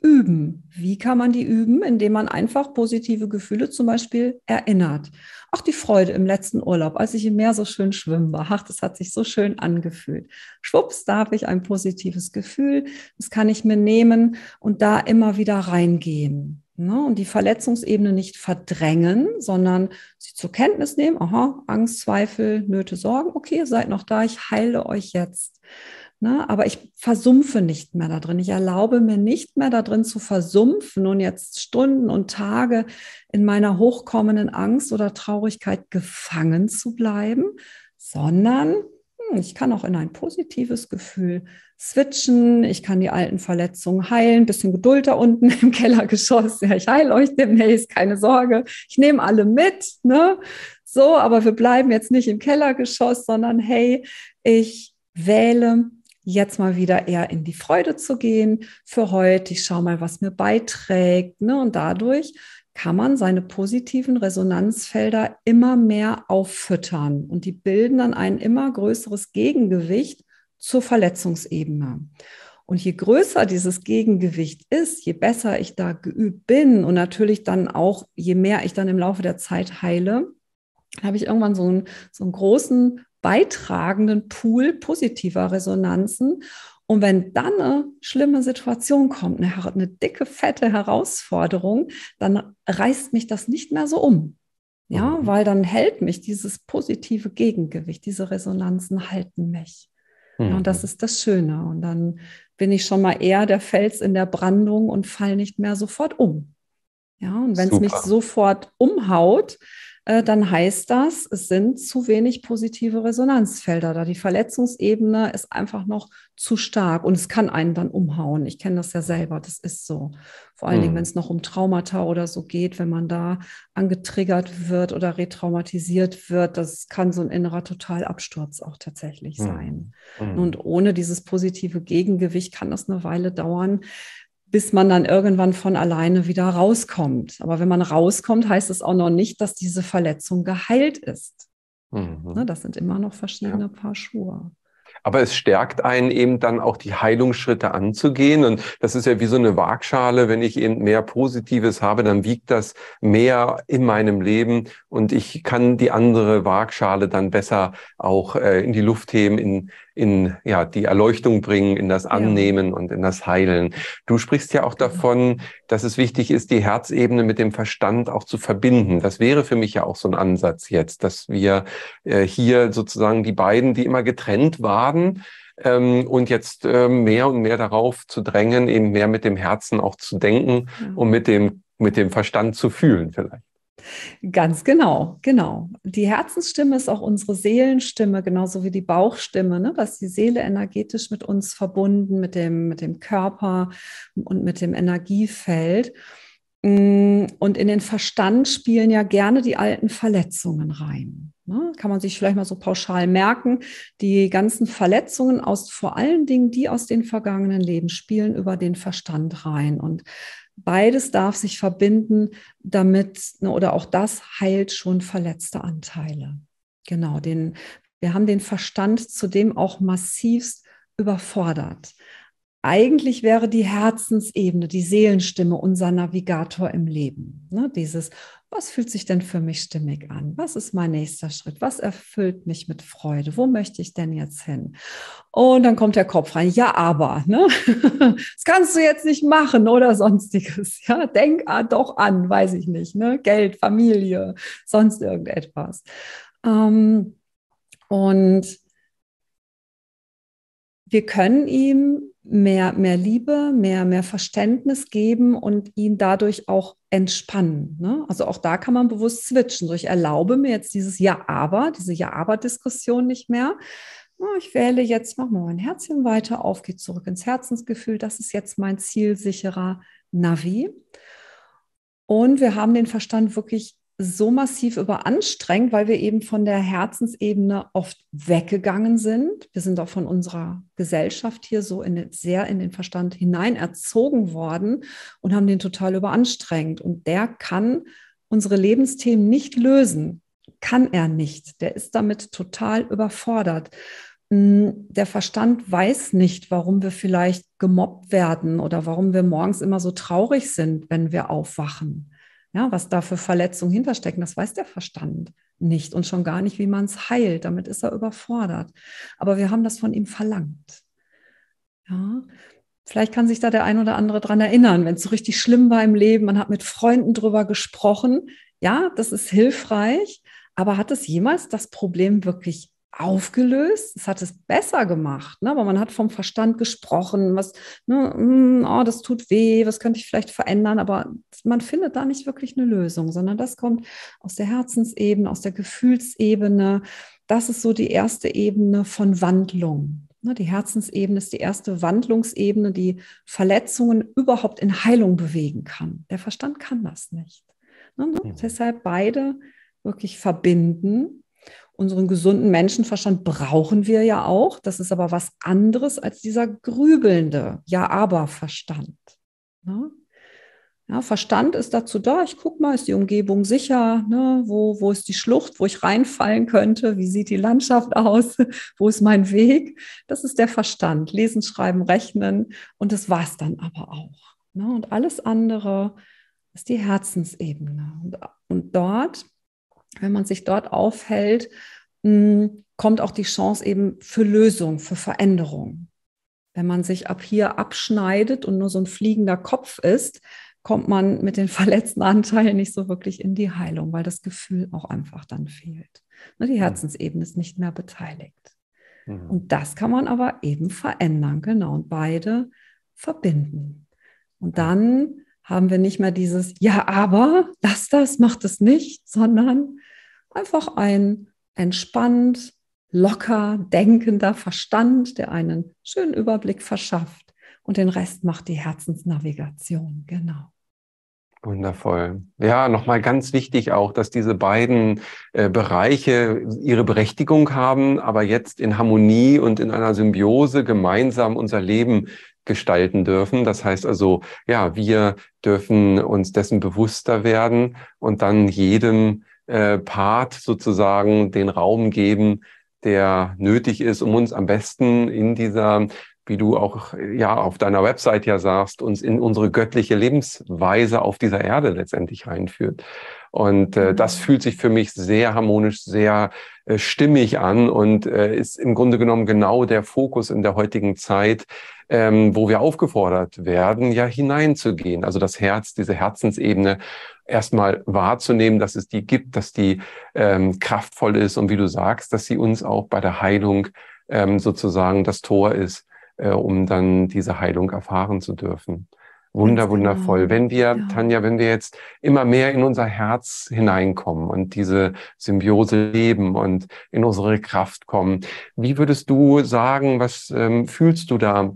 üben. Wie kann man die üben? Indem man einfach positive Gefühle zum Beispiel erinnert. Ach, die Freude im letzten Urlaub, als ich im Meer so schön schwimmen war. Ach, das hat sich so schön angefühlt. Schwupps, da habe ich ein positives Gefühl. Das kann ich mir nehmen und da immer wieder reingehen. Ne? Und die Verletzungsebene nicht verdrängen, sondern sie zur Kenntnis nehmen. Aha, Angst, Zweifel, Nöte, Sorgen. Okay, seid noch da. Ich heile euch jetzt. Ne? Aber ich versumpfe nicht mehr da drin. Ich erlaube mir nicht mehr da drin zu versumpfen und jetzt Stunden und Tage in meiner hochkommenden Angst oder Traurigkeit gefangen zu bleiben, sondern hm, ich kann auch in ein positives Gefühl switchen. Ich kann die alten Verletzungen heilen. Ein bisschen Geduld da unten im Kellergeschoss. Ja, ich heile euch demnächst, keine Sorge. Ich nehme alle mit. Ne? So, aber wir bleiben jetzt nicht im Kellergeschoss, sondern hey, ich wähle jetzt mal wieder eher in die Freude zu gehen für heute. Ich schaue mal, was mir beiträgt. Ne? Und dadurch kann man seine positiven Resonanzfelder immer mehr auffüttern und die bilden dann ein immer größeres Gegengewicht zur Verletzungsebene. Und je größer dieses Gegengewicht ist, je besser ich da geübt bin und natürlich dann auch, je mehr ich dann im Laufe der Zeit heile, habe ich irgendwann so einen, so einen großen beitragenden Pool positiver Resonanzen. Und wenn dann eine schlimme Situation kommt, eine, eine dicke, fette Herausforderung, dann reißt mich das nicht mehr so um. Ja, mhm. weil dann hält mich dieses positive Gegengewicht, diese Resonanzen halten mich. Mhm. Ja, und das mhm. ist das Schöne. Und dann bin ich schon mal eher der Fels in der Brandung und fall nicht mehr sofort um. Ja, und wenn es mich sofort umhaut, äh, dann heißt das, es sind zu wenig positive Resonanzfelder da. Die Verletzungsebene ist einfach noch zu stark und es kann einen dann umhauen. Ich kenne das ja selber, das ist so. Vor allen mhm. Dingen, hm. wenn es noch um Traumata oder so geht, wenn man da angetriggert wird oder retraumatisiert wird, das kann so ein innerer Totalabsturz auch tatsächlich hm. sein. Mhm. Und ohne dieses positive Gegengewicht kann das eine Weile dauern, bis man dann irgendwann von alleine wieder rauskommt. Aber wenn man rauskommt, heißt es auch noch nicht, dass diese Verletzung geheilt ist. Mhm. Ne, das sind immer noch verschiedene ja. Paar Schuhe. Aber es stärkt einen eben dann auch die Heilungsschritte anzugehen. Und das ist ja wie so eine Waagschale. Wenn ich eben mehr Positives habe, dann wiegt das mehr in meinem Leben und ich kann die andere Waagschale dann besser auch äh, in die Luft heben, in, in ja, die Erleuchtung bringen, in das Annehmen ja. und in das Heilen. Du sprichst ja auch davon, dass es wichtig ist, die Herzebene mit dem Verstand auch zu verbinden. Das wäre für mich ja auch so ein Ansatz jetzt, dass wir äh, hier sozusagen die beiden, die immer getrennt waren, ähm, und jetzt äh, mehr und mehr darauf zu drängen, eben mehr mit dem Herzen auch zu denken ja. und mit dem, mit dem Verstand zu fühlen vielleicht. Ganz genau, genau. Die Herzensstimme ist auch unsere Seelenstimme, genauso wie die Bauchstimme, ne? dass die Seele energetisch mit uns verbunden, mit dem, mit dem Körper und mit dem Energiefeld. Mm, und in den Verstand spielen ja gerne die alten Verletzungen rein. Ne? Kann man sich vielleicht mal so pauschal merken. Die ganzen Verletzungen aus vor allen Dingen die aus den vergangenen Leben spielen über den Verstand rein. Und Beides darf sich verbinden, damit, ne, oder auch das heilt schon verletzte Anteile. Genau, den, wir haben den Verstand zudem auch massivst überfordert eigentlich wäre die Herzensebene, die Seelenstimme unser Navigator im Leben. Ne? Dieses, was fühlt sich denn für mich stimmig an? Was ist mein nächster Schritt? Was erfüllt mich mit Freude? Wo möchte ich denn jetzt hin? Und dann kommt der Kopf rein, ja, aber, ne? das kannst du jetzt nicht machen oder sonstiges. Ja, denk ah, doch an, weiß ich nicht, ne? Geld, Familie, sonst irgendetwas. Ähm, und wir können ihm mehr, mehr Liebe, mehr, mehr Verständnis geben und ihn dadurch auch entspannen. Ne? Also auch da kann man bewusst switchen. So, ich erlaube mir jetzt dieses Ja-Aber, diese Ja-Aber-Diskussion nicht mehr. Ich wähle jetzt, mach mal mein Herzchen weiter auf, geht zurück ins Herzensgefühl. Das ist jetzt mein zielsicherer Navi. Und wir haben den Verstand wirklich so massiv überanstrengt, weil wir eben von der Herzensebene oft weggegangen sind. Wir sind auch von unserer Gesellschaft hier so in, sehr in den Verstand hinein erzogen worden und haben den total überanstrengt. Und der kann unsere Lebensthemen nicht lösen. Kann er nicht. Der ist damit total überfordert. Hm, der Verstand weiß nicht, warum wir vielleicht gemobbt werden oder warum wir morgens immer so traurig sind, wenn wir aufwachen ja, was da für Verletzungen hinterstecken, das weiß der Verstand nicht und schon gar nicht, wie man es heilt. Damit ist er überfordert. Aber wir haben das von ihm verlangt. Ja, vielleicht kann sich da der ein oder andere dran erinnern, wenn es so richtig schlimm war im Leben, man hat mit Freunden drüber gesprochen. Ja, das ist hilfreich. Aber hat es jemals das Problem wirklich aufgelöst, es hat es besser gemacht, ne? aber man hat vom Verstand gesprochen, was, ne, hm, oh, das tut weh, was könnte ich vielleicht verändern, aber man findet da nicht wirklich eine Lösung, sondern das kommt aus der Herzensebene, aus der Gefühlsebene. Das ist so die erste Ebene von Wandlung. Ne? Die Herzensebene ist die erste Wandlungsebene, die Verletzungen überhaupt in Heilung bewegen kann. Der Verstand kann das nicht. Ne? Ja. Mhm. Deshalb beide wirklich verbinden unseren gesunden Menschenverstand brauchen wir ja auch. Das ist aber was anderes als dieser grübelnde Ja-Aber-Verstand. Ne? Ja, Verstand ist dazu da, ich gucke mal, ist die Umgebung sicher, ne? wo, wo ist die Schlucht, wo ich reinfallen könnte, wie sieht die Landschaft aus, wo ist mein Weg. Das ist der Verstand, lesen, schreiben, rechnen und das war es dann aber auch. Ne? Und alles andere ist die Herzensebene. Und, und dort wenn man sich dort aufhält, hm, kommt auch die Chance eben für Lösung, für Veränderung. Wenn man sich ab hier abschneidet und nur so ein fliegender Kopf ist, kommt man mit den verletzten Anteilen nicht so wirklich in die Heilung, weil das Gefühl auch einfach dann fehlt. Ne, die mhm. Herzensebene ist nicht mehr beteiligt. Mhm. Und das kann man aber eben verändern, genau, und beide verbinden. Und dann haben wir nicht mehr dieses Ja, aber das, das macht es nicht, sondern einfach ein entspannt, locker denkender Verstand, der einen schönen Überblick verschafft. Und den Rest macht die Herzensnavigation, genau. Wundervoll. Ja, nochmal ganz wichtig auch, dass diese beiden äh, Bereiche ihre Berechtigung haben, aber jetzt in Harmonie und in einer Symbiose gemeinsam unser Leben gestalten dürfen. Das heißt also, ja, wir dürfen uns dessen bewusster werden und dann jedem äh, Part sozusagen den Raum geben, der nötig ist, um uns am besten in dieser, wie du auch ja auf deiner Website ja sagst, uns in unsere göttliche Lebensweise auf dieser Erde letztendlich reinführt. Und äh, mhm. das fühlt sich für mich sehr harmonisch, sehr äh, stimmig an und äh, ist im Grunde genommen genau der Fokus in der heutigen Zeit, ähm, wo wir aufgefordert werden, ja hineinzugehen. Also das Herz, diese Herzensebene erstmal wahrzunehmen, dass es die gibt, dass die ähm, kraftvoll ist und wie du sagst, dass sie uns auch bei der Heilung ähm, sozusagen das Tor ist, äh, um dann diese Heilung erfahren zu dürfen. Wunder, wundervoll. Genau. Wenn wir, ja. Tanja, wenn wir jetzt immer mehr in unser Herz hineinkommen und diese Symbiose leben und in unsere Kraft kommen, wie würdest du sagen, was ähm, fühlst du da,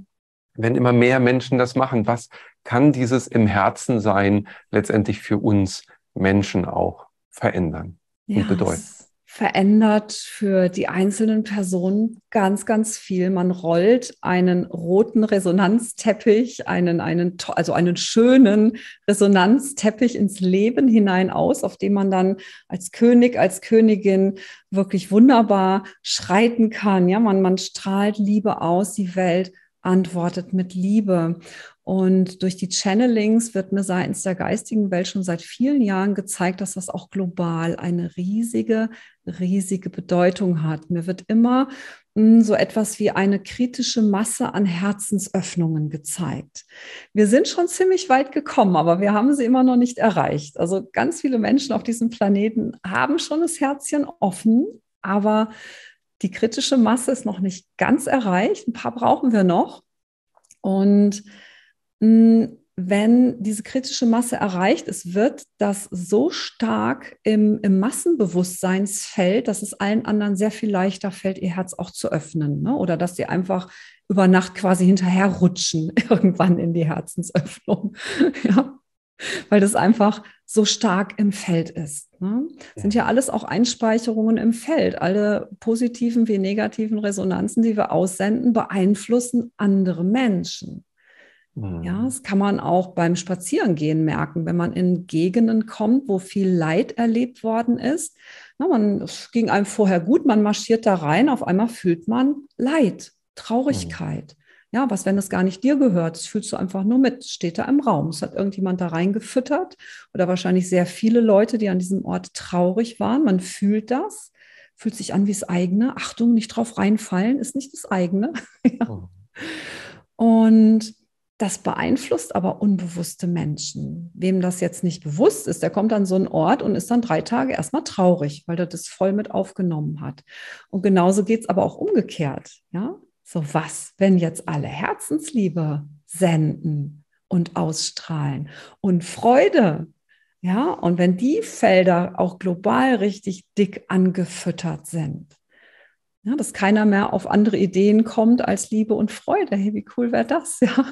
wenn immer mehr Menschen das machen? Was kann dieses im Herzen sein letztendlich für uns Menschen auch verändern ja, und bedeuten? verändert für die einzelnen Personen ganz, ganz viel. Man rollt einen roten Resonanzteppich, einen, einen, also einen schönen Resonanzteppich ins Leben hinein aus, auf dem man dann als König, als Königin wirklich wunderbar schreiten kann. Ja, man, man strahlt Liebe aus, die Welt antwortet mit Liebe. Und durch die Channelings wird mir seitens der geistigen Welt schon seit vielen Jahren gezeigt, dass das auch global eine riesige, riesige Bedeutung hat. Mir wird immer hm, so etwas wie eine kritische Masse an Herzensöffnungen gezeigt. Wir sind schon ziemlich weit gekommen, aber wir haben sie immer noch nicht erreicht. Also ganz viele Menschen auf diesem Planeten haben schon das Herzchen offen, aber die kritische Masse ist noch nicht ganz erreicht. Ein paar brauchen wir noch. Und mh, wenn diese kritische Masse erreicht ist, wird das so stark im, im, Massenbewusstseinsfeld, dass es allen anderen sehr viel leichter fällt, ihr Herz auch zu öffnen. Ne? Oder dass sie einfach über Nacht quasi hinterherrutschen, irgendwann in die Herzensöffnung. ja. weil das einfach so stark im Feld ist. Ne? Sind ja alles auch Einspeicherungen im Feld. Alle positiven wie negativen Resonanzen, die wir aussenden, beeinflussen andere Menschen. Mhm. Ja, das kann man auch beim Spazierengehen merken, wenn man in Gegenden kommt, wo viel Leid erlebt worden ist. Na, man es ging einem vorher gut, man marschiert da rein, auf einmal fühlt man Leid, mhm. Traurigkeit. Mhm. Ja, was, wenn es gar nicht dir gehört? Das fühlst du einfach nur mit, steht da im Raum. Es hat irgendjemand da reingefüttert oder wahrscheinlich sehr viele Leute, die an diesem Ort traurig waren. Man fühlt das, fühlt sich an wie das eigene. Achtung, nicht drauf reinfallen, ist nicht das eigene. ja. Oh. Und das beeinflusst aber unbewusste Menschen. Wem das jetzt nicht bewusst ist, der kommt an so einen Ort und ist dann drei Tage erstmal traurig, weil er das voll mit aufgenommen hat. Und genauso geht es aber auch umgekehrt. Ja? so was, wenn jetzt alle Herzensliebe senden und ausstrahlen und Freude. Ja, und wenn die Felder auch global richtig dick angefüttert sind, ja, dass keiner mehr auf andere Ideen kommt als Liebe und Freude. Hey, wie cool wäre das? Ja,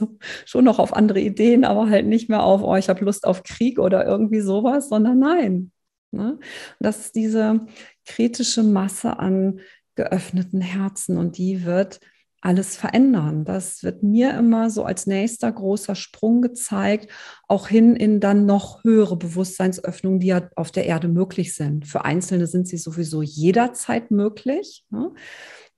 also schon noch auf andere Ideen, aber halt nicht mehr auf, oh, ich habe Lust auf Krieg oder irgendwie sowas, sondern nein. Ne? Dass diese kritische Masse an geöffneten Herzen und die wird alles verändern. Das wird mir immer so als nächster großer Sprung gezeigt, auch hin in dann noch höhere Bewusstseinsöffnungen, die ja auf der Erde möglich sind. Für Einzelne sind sie sowieso jederzeit möglich. Ne?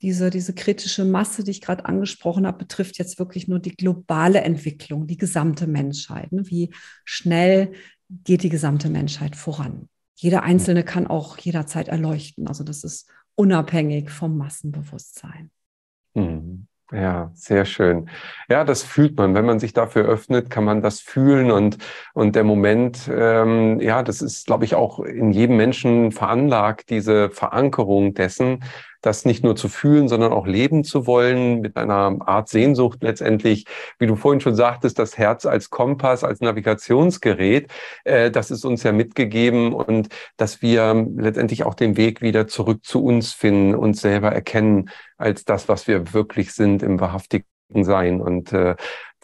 Diese, diese kritische Masse, die ich gerade angesprochen habe, betrifft jetzt wirklich nur die globale Entwicklung, die gesamte Menschheit. Ne? Wie schnell geht die gesamte Menschheit voran? Jeder Einzelne kann auch jederzeit erleuchten. Also das ist unabhängig vom Massenbewusstsein. Mhm. Ja, sehr schön. Ja, das fühlt man. Wenn man sich dafür öffnet, kann man das fühlen und, und der Moment, ähm, ja, das ist, glaube ich, auch in jedem Menschen veranlagt, diese Verankerung dessen, das nicht nur zu fühlen, sondern auch leben zu wollen, mit einer Art Sehnsucht letztendlich. Wie du vorhin schon sagtest, das Herz als Kompass, als Navigationsgerät, äh, das ist uns ja mitgegeben und dass wir letztendlich auch den Weg wieder zurück zu uns finden, uns selber erkennen als das, was wir wirklich sind im wahrhaftigen Sein. Und äh,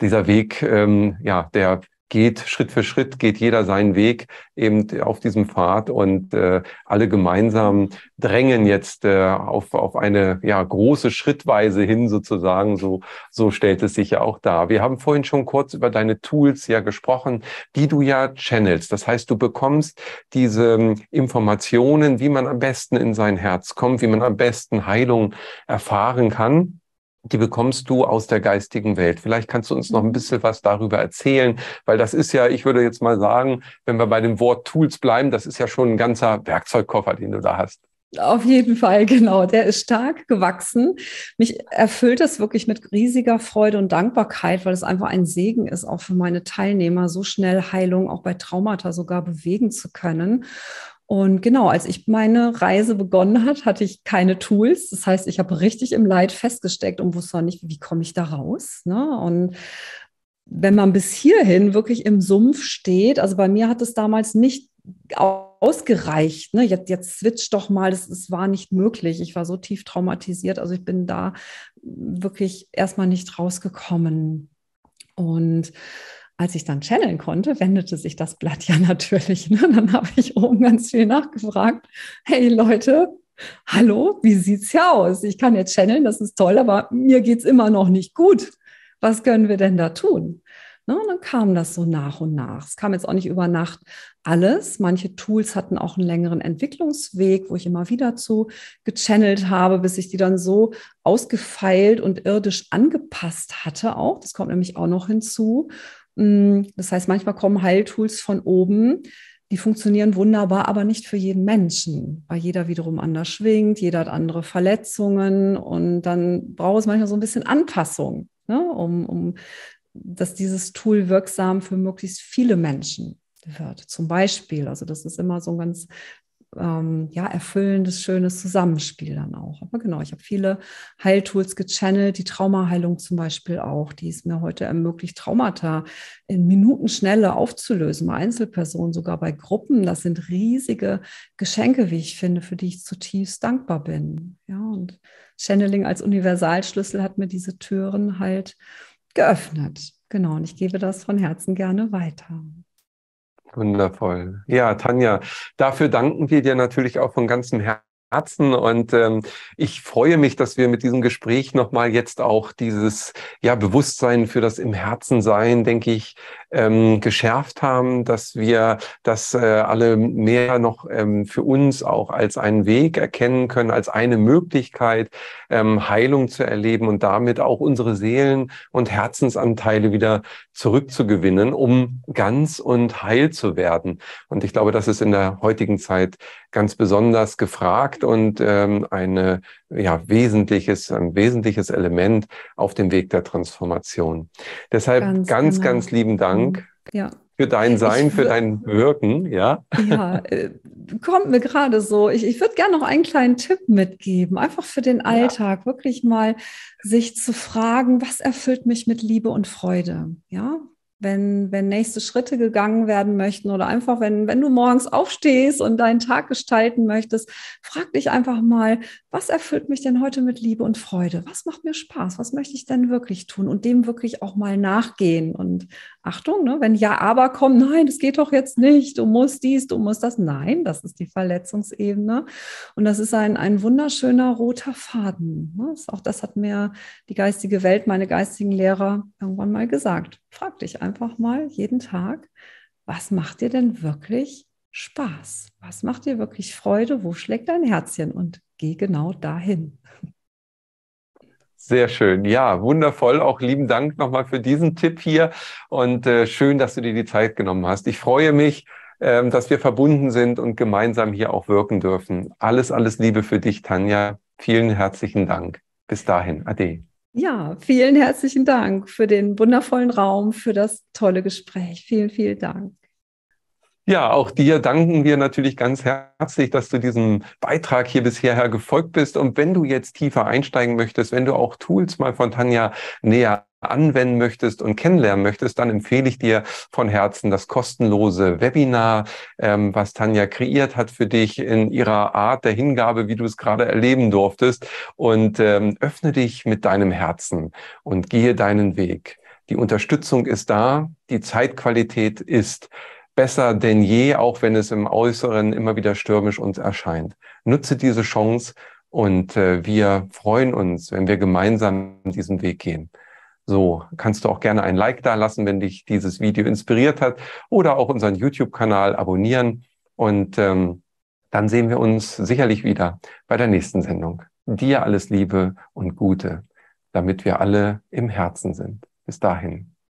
dieser Weg, ähm, ja, der geht Schritt für Schritt, geht jeder seinen Weg eben auf diesem Pfad und äh, alle gemeinsam drängen jetzt äh, auf, auf eine ja, große Schrittweise hin sozusagen. So, so stellt es sich ja auch dar. Wir haben vorhin schon kurz über deine Tools ja gesprochen, die du ja channelst. Das heißt, du bekommst diese ähm, Informationen, wie man am besten in sein Herz kommt, wie man am besten Heilung erfahren kann die bekommst du aus der geistigen Welt. Vielleicht kannst du uns noch ein mhm. bisschen was darüber erzählen, weil das ist ja, ich würde jetzt mal sagen, wenn wir bei dem Wort Tools bleiben, das ist ja schon ein ganzer Werkzeugkoffer, den du da hast. Auf jeden Fall, genau. Der ist stark gewachsen. Mich erfüllt das wirklich mit riesiger Freude und Dankbarkeit, weil es einfach ein Segen ist, auch für meine Teilnehmer, so schnell Heilung auch bei Traumata sogar bewegen zu können. Und genau, als ich meine Reise begonnen hat, hatte ich keine Tools. Das heißt, ich habe richtig im Leid festgesteckt und wusste auch nicht, wie komme ich da raus. Ne? Und wenn man bis hierhin wirklich im Sumpf steht, also bei mir hat es damals nicht ausgereicht. Ne? Jetzt, jetzt switch doch mal, das, das war nicht möglich. Ich war so tief traumatisiert, also ich bin da wirklich erstmal nicht rausgekommen. Und als ich dann channeln konnte, wendete sich das Blatt ja natürlich. Ne? Dann habe ich oben ganz viel nachgefragt. Hey Leute, hallo, wie sieht's ja aus? Ich kann jetzt channeln, das ist toll, aber mir geht es immer noch nicht gut. Was können wir denn da tun? Ne? Und dann kam das so nach und nach. Es kam jetzt auch nicht über Nacht alles. Manche Tools hatten auch einen längeren Entwicklungsweg, wo ich immer wieder zu gechannelt habe, bis ich die dann so ausgefeilt und irdisch angepasst hatte auch. Das kommt nämlich auch noch hinzu. Mm, das heißt, manchmal kommen Heiltools von oben, die funktionieren wunderbar, aber nicht für jeden Menschen, weil jeder wiederum anders schwingt, jeder hat andere Verletzungen und dann braucht es manchmal so ein bisschen Anpassung, ne, um, um dass dieses Tool wirksam für möglichst viele Menschen wird. Zum Beispiel, also das ist immer so ein ganz ähm, ja, erfüllendes, schönes Zusammenspiel dann auch. Aber genau, ich habe viele Heiltools gechannelt, die Traumaheilung zum Beispiel auch, die es mir heute ermöglicht, Traumata in Minutenschnelle aufzulösen, bei Einzelpersonen, sogar bei Gruppen. Das sind riesige Geschenke, wie ich finde, für die ich zutiefst dankbar bin. Ja, und Channeling als Universalschlüssel hat mir diese Türen halt geöffnet. Genau, und ich gebe das von Herzen gerne weiter. Wundervoll. Ja, Tanja, dafür danken wir dir natürlich auch von ganzem Herzen. Herzen. Und ähm, ich freue mich, dass wir mit diesem Gespräch nochmal jetzt auch dieses ja, Bewusstsein für das Im Herzen sein, denke ich, ähm, geschärft haben, dass wir das äh, alle mehr noch ähm, für uns auch als einen Weg erkennen können, als eine Möglichkeit, ähm, Heilung zu erleben und damit auch unsere Seelen und Herzensanteile wieder zurückzugewinnen, um ganz und heil zu werden. Und ich glaube, das ist in der heutigen Zeit ganz besonders gefragt und ähm, eine, ja, wesentliches, ein wesentliches Element auf dem Weg der Transformation. Deshalb ganz, ganz, genau. ganz lieben Dank Dank. Mhm. Ja. Für dein Sein, für dein Wirken, ja. Ja, äh, kommt mir gerade so. Ich, ich würde gerne noch einen kleinen Tipp mitgeben, einfach für den Alltag, ja. wirklich mal sich zu fragen, was erfüllt mich mit Liebe und Freude? Ja, wenn, wenn nächste Schritte gegangen werden möchten oder einfach, wenn, wenn du morgens aufstehst und deinen Tag gestalten möchtest, frag dich einfach mal, was erfüllt mich denn heute mit Liebe und Freude? Was macht mir Spaß? Was möchte ich denn wirklich tun? Und dem wirklich auch mal nachgehen und Achtung, ne, wenn ja, aber komm, nein, das geht doch jetzt nicht, du musst dies, du musst das. Nein, das ist die Verletzungsebene. Und das ist ein, ein wunderschöner roter Faden. Ne? auch das hat mir die geistige Welt, meine geistigen Lehrer irgendwann mal gesagt. Frag dich einfach mal jeden Tag, was macht dir denn wirklich Spaß? Was macht dir wirklich Freude? Wo schlägt dein Herzchen? Und geh genau dahin. Sehr schön. Ja, wundervoll. Auch lieben Dank nochmal für diesen Tipp hier und äh, schön, dass du dir die Zeit genommen hast. Ich freue mich, äh, dass wir verbunden sind und gemeinsam hier auch wirken dürfen. Alles, alles Liebe für dich, Tanja. Vielen herzlichen Dank. Bis dahin. Ade. Ja, vielen herzlichen Dank für den wundervollen Raum, für das tolle Gespräch. Vielen, vielen Dank. Ja, auch dir danken wir natürlich ganz herzlich, dass du diesem Beitrag hier bisher gefolgt bist. Und wenn du jetzt tiefer einsteigen möchtest, wenn du auch Tools mal von Tanja näher anwenden möchtest und kennenlernen möchtest, dann empfehle ich dir von Herzen das kostenlose Webinar, ähm, was Tanja kreiert hat für dich in ihrer Art der Hingabe, wie du es gerade erleben durftest. Und ähm, öffne dich mit deinem Herzen und gehe deinen Weg. Die Unterstützung ist da, die Zeitqualität ist besser denn je, auch wenn es im Äußeren immer wieder stürmisch uns erscheint. Nutze diese Chance und äh, wir freuen uns, wenn wir gemeinsam diesen Weg gehen. So kannst du auch gerne ein Like da lassen, wenn dich dieses Video inspiriert hat oder auch unseren YouTube-Kanal abonnieren und ähm, dann sehen wir uns sicherlich wieder bei der nächsten Sendung. Dir alles Liebe und Gute, damit wir alle im Herzen sind. Bis dahin.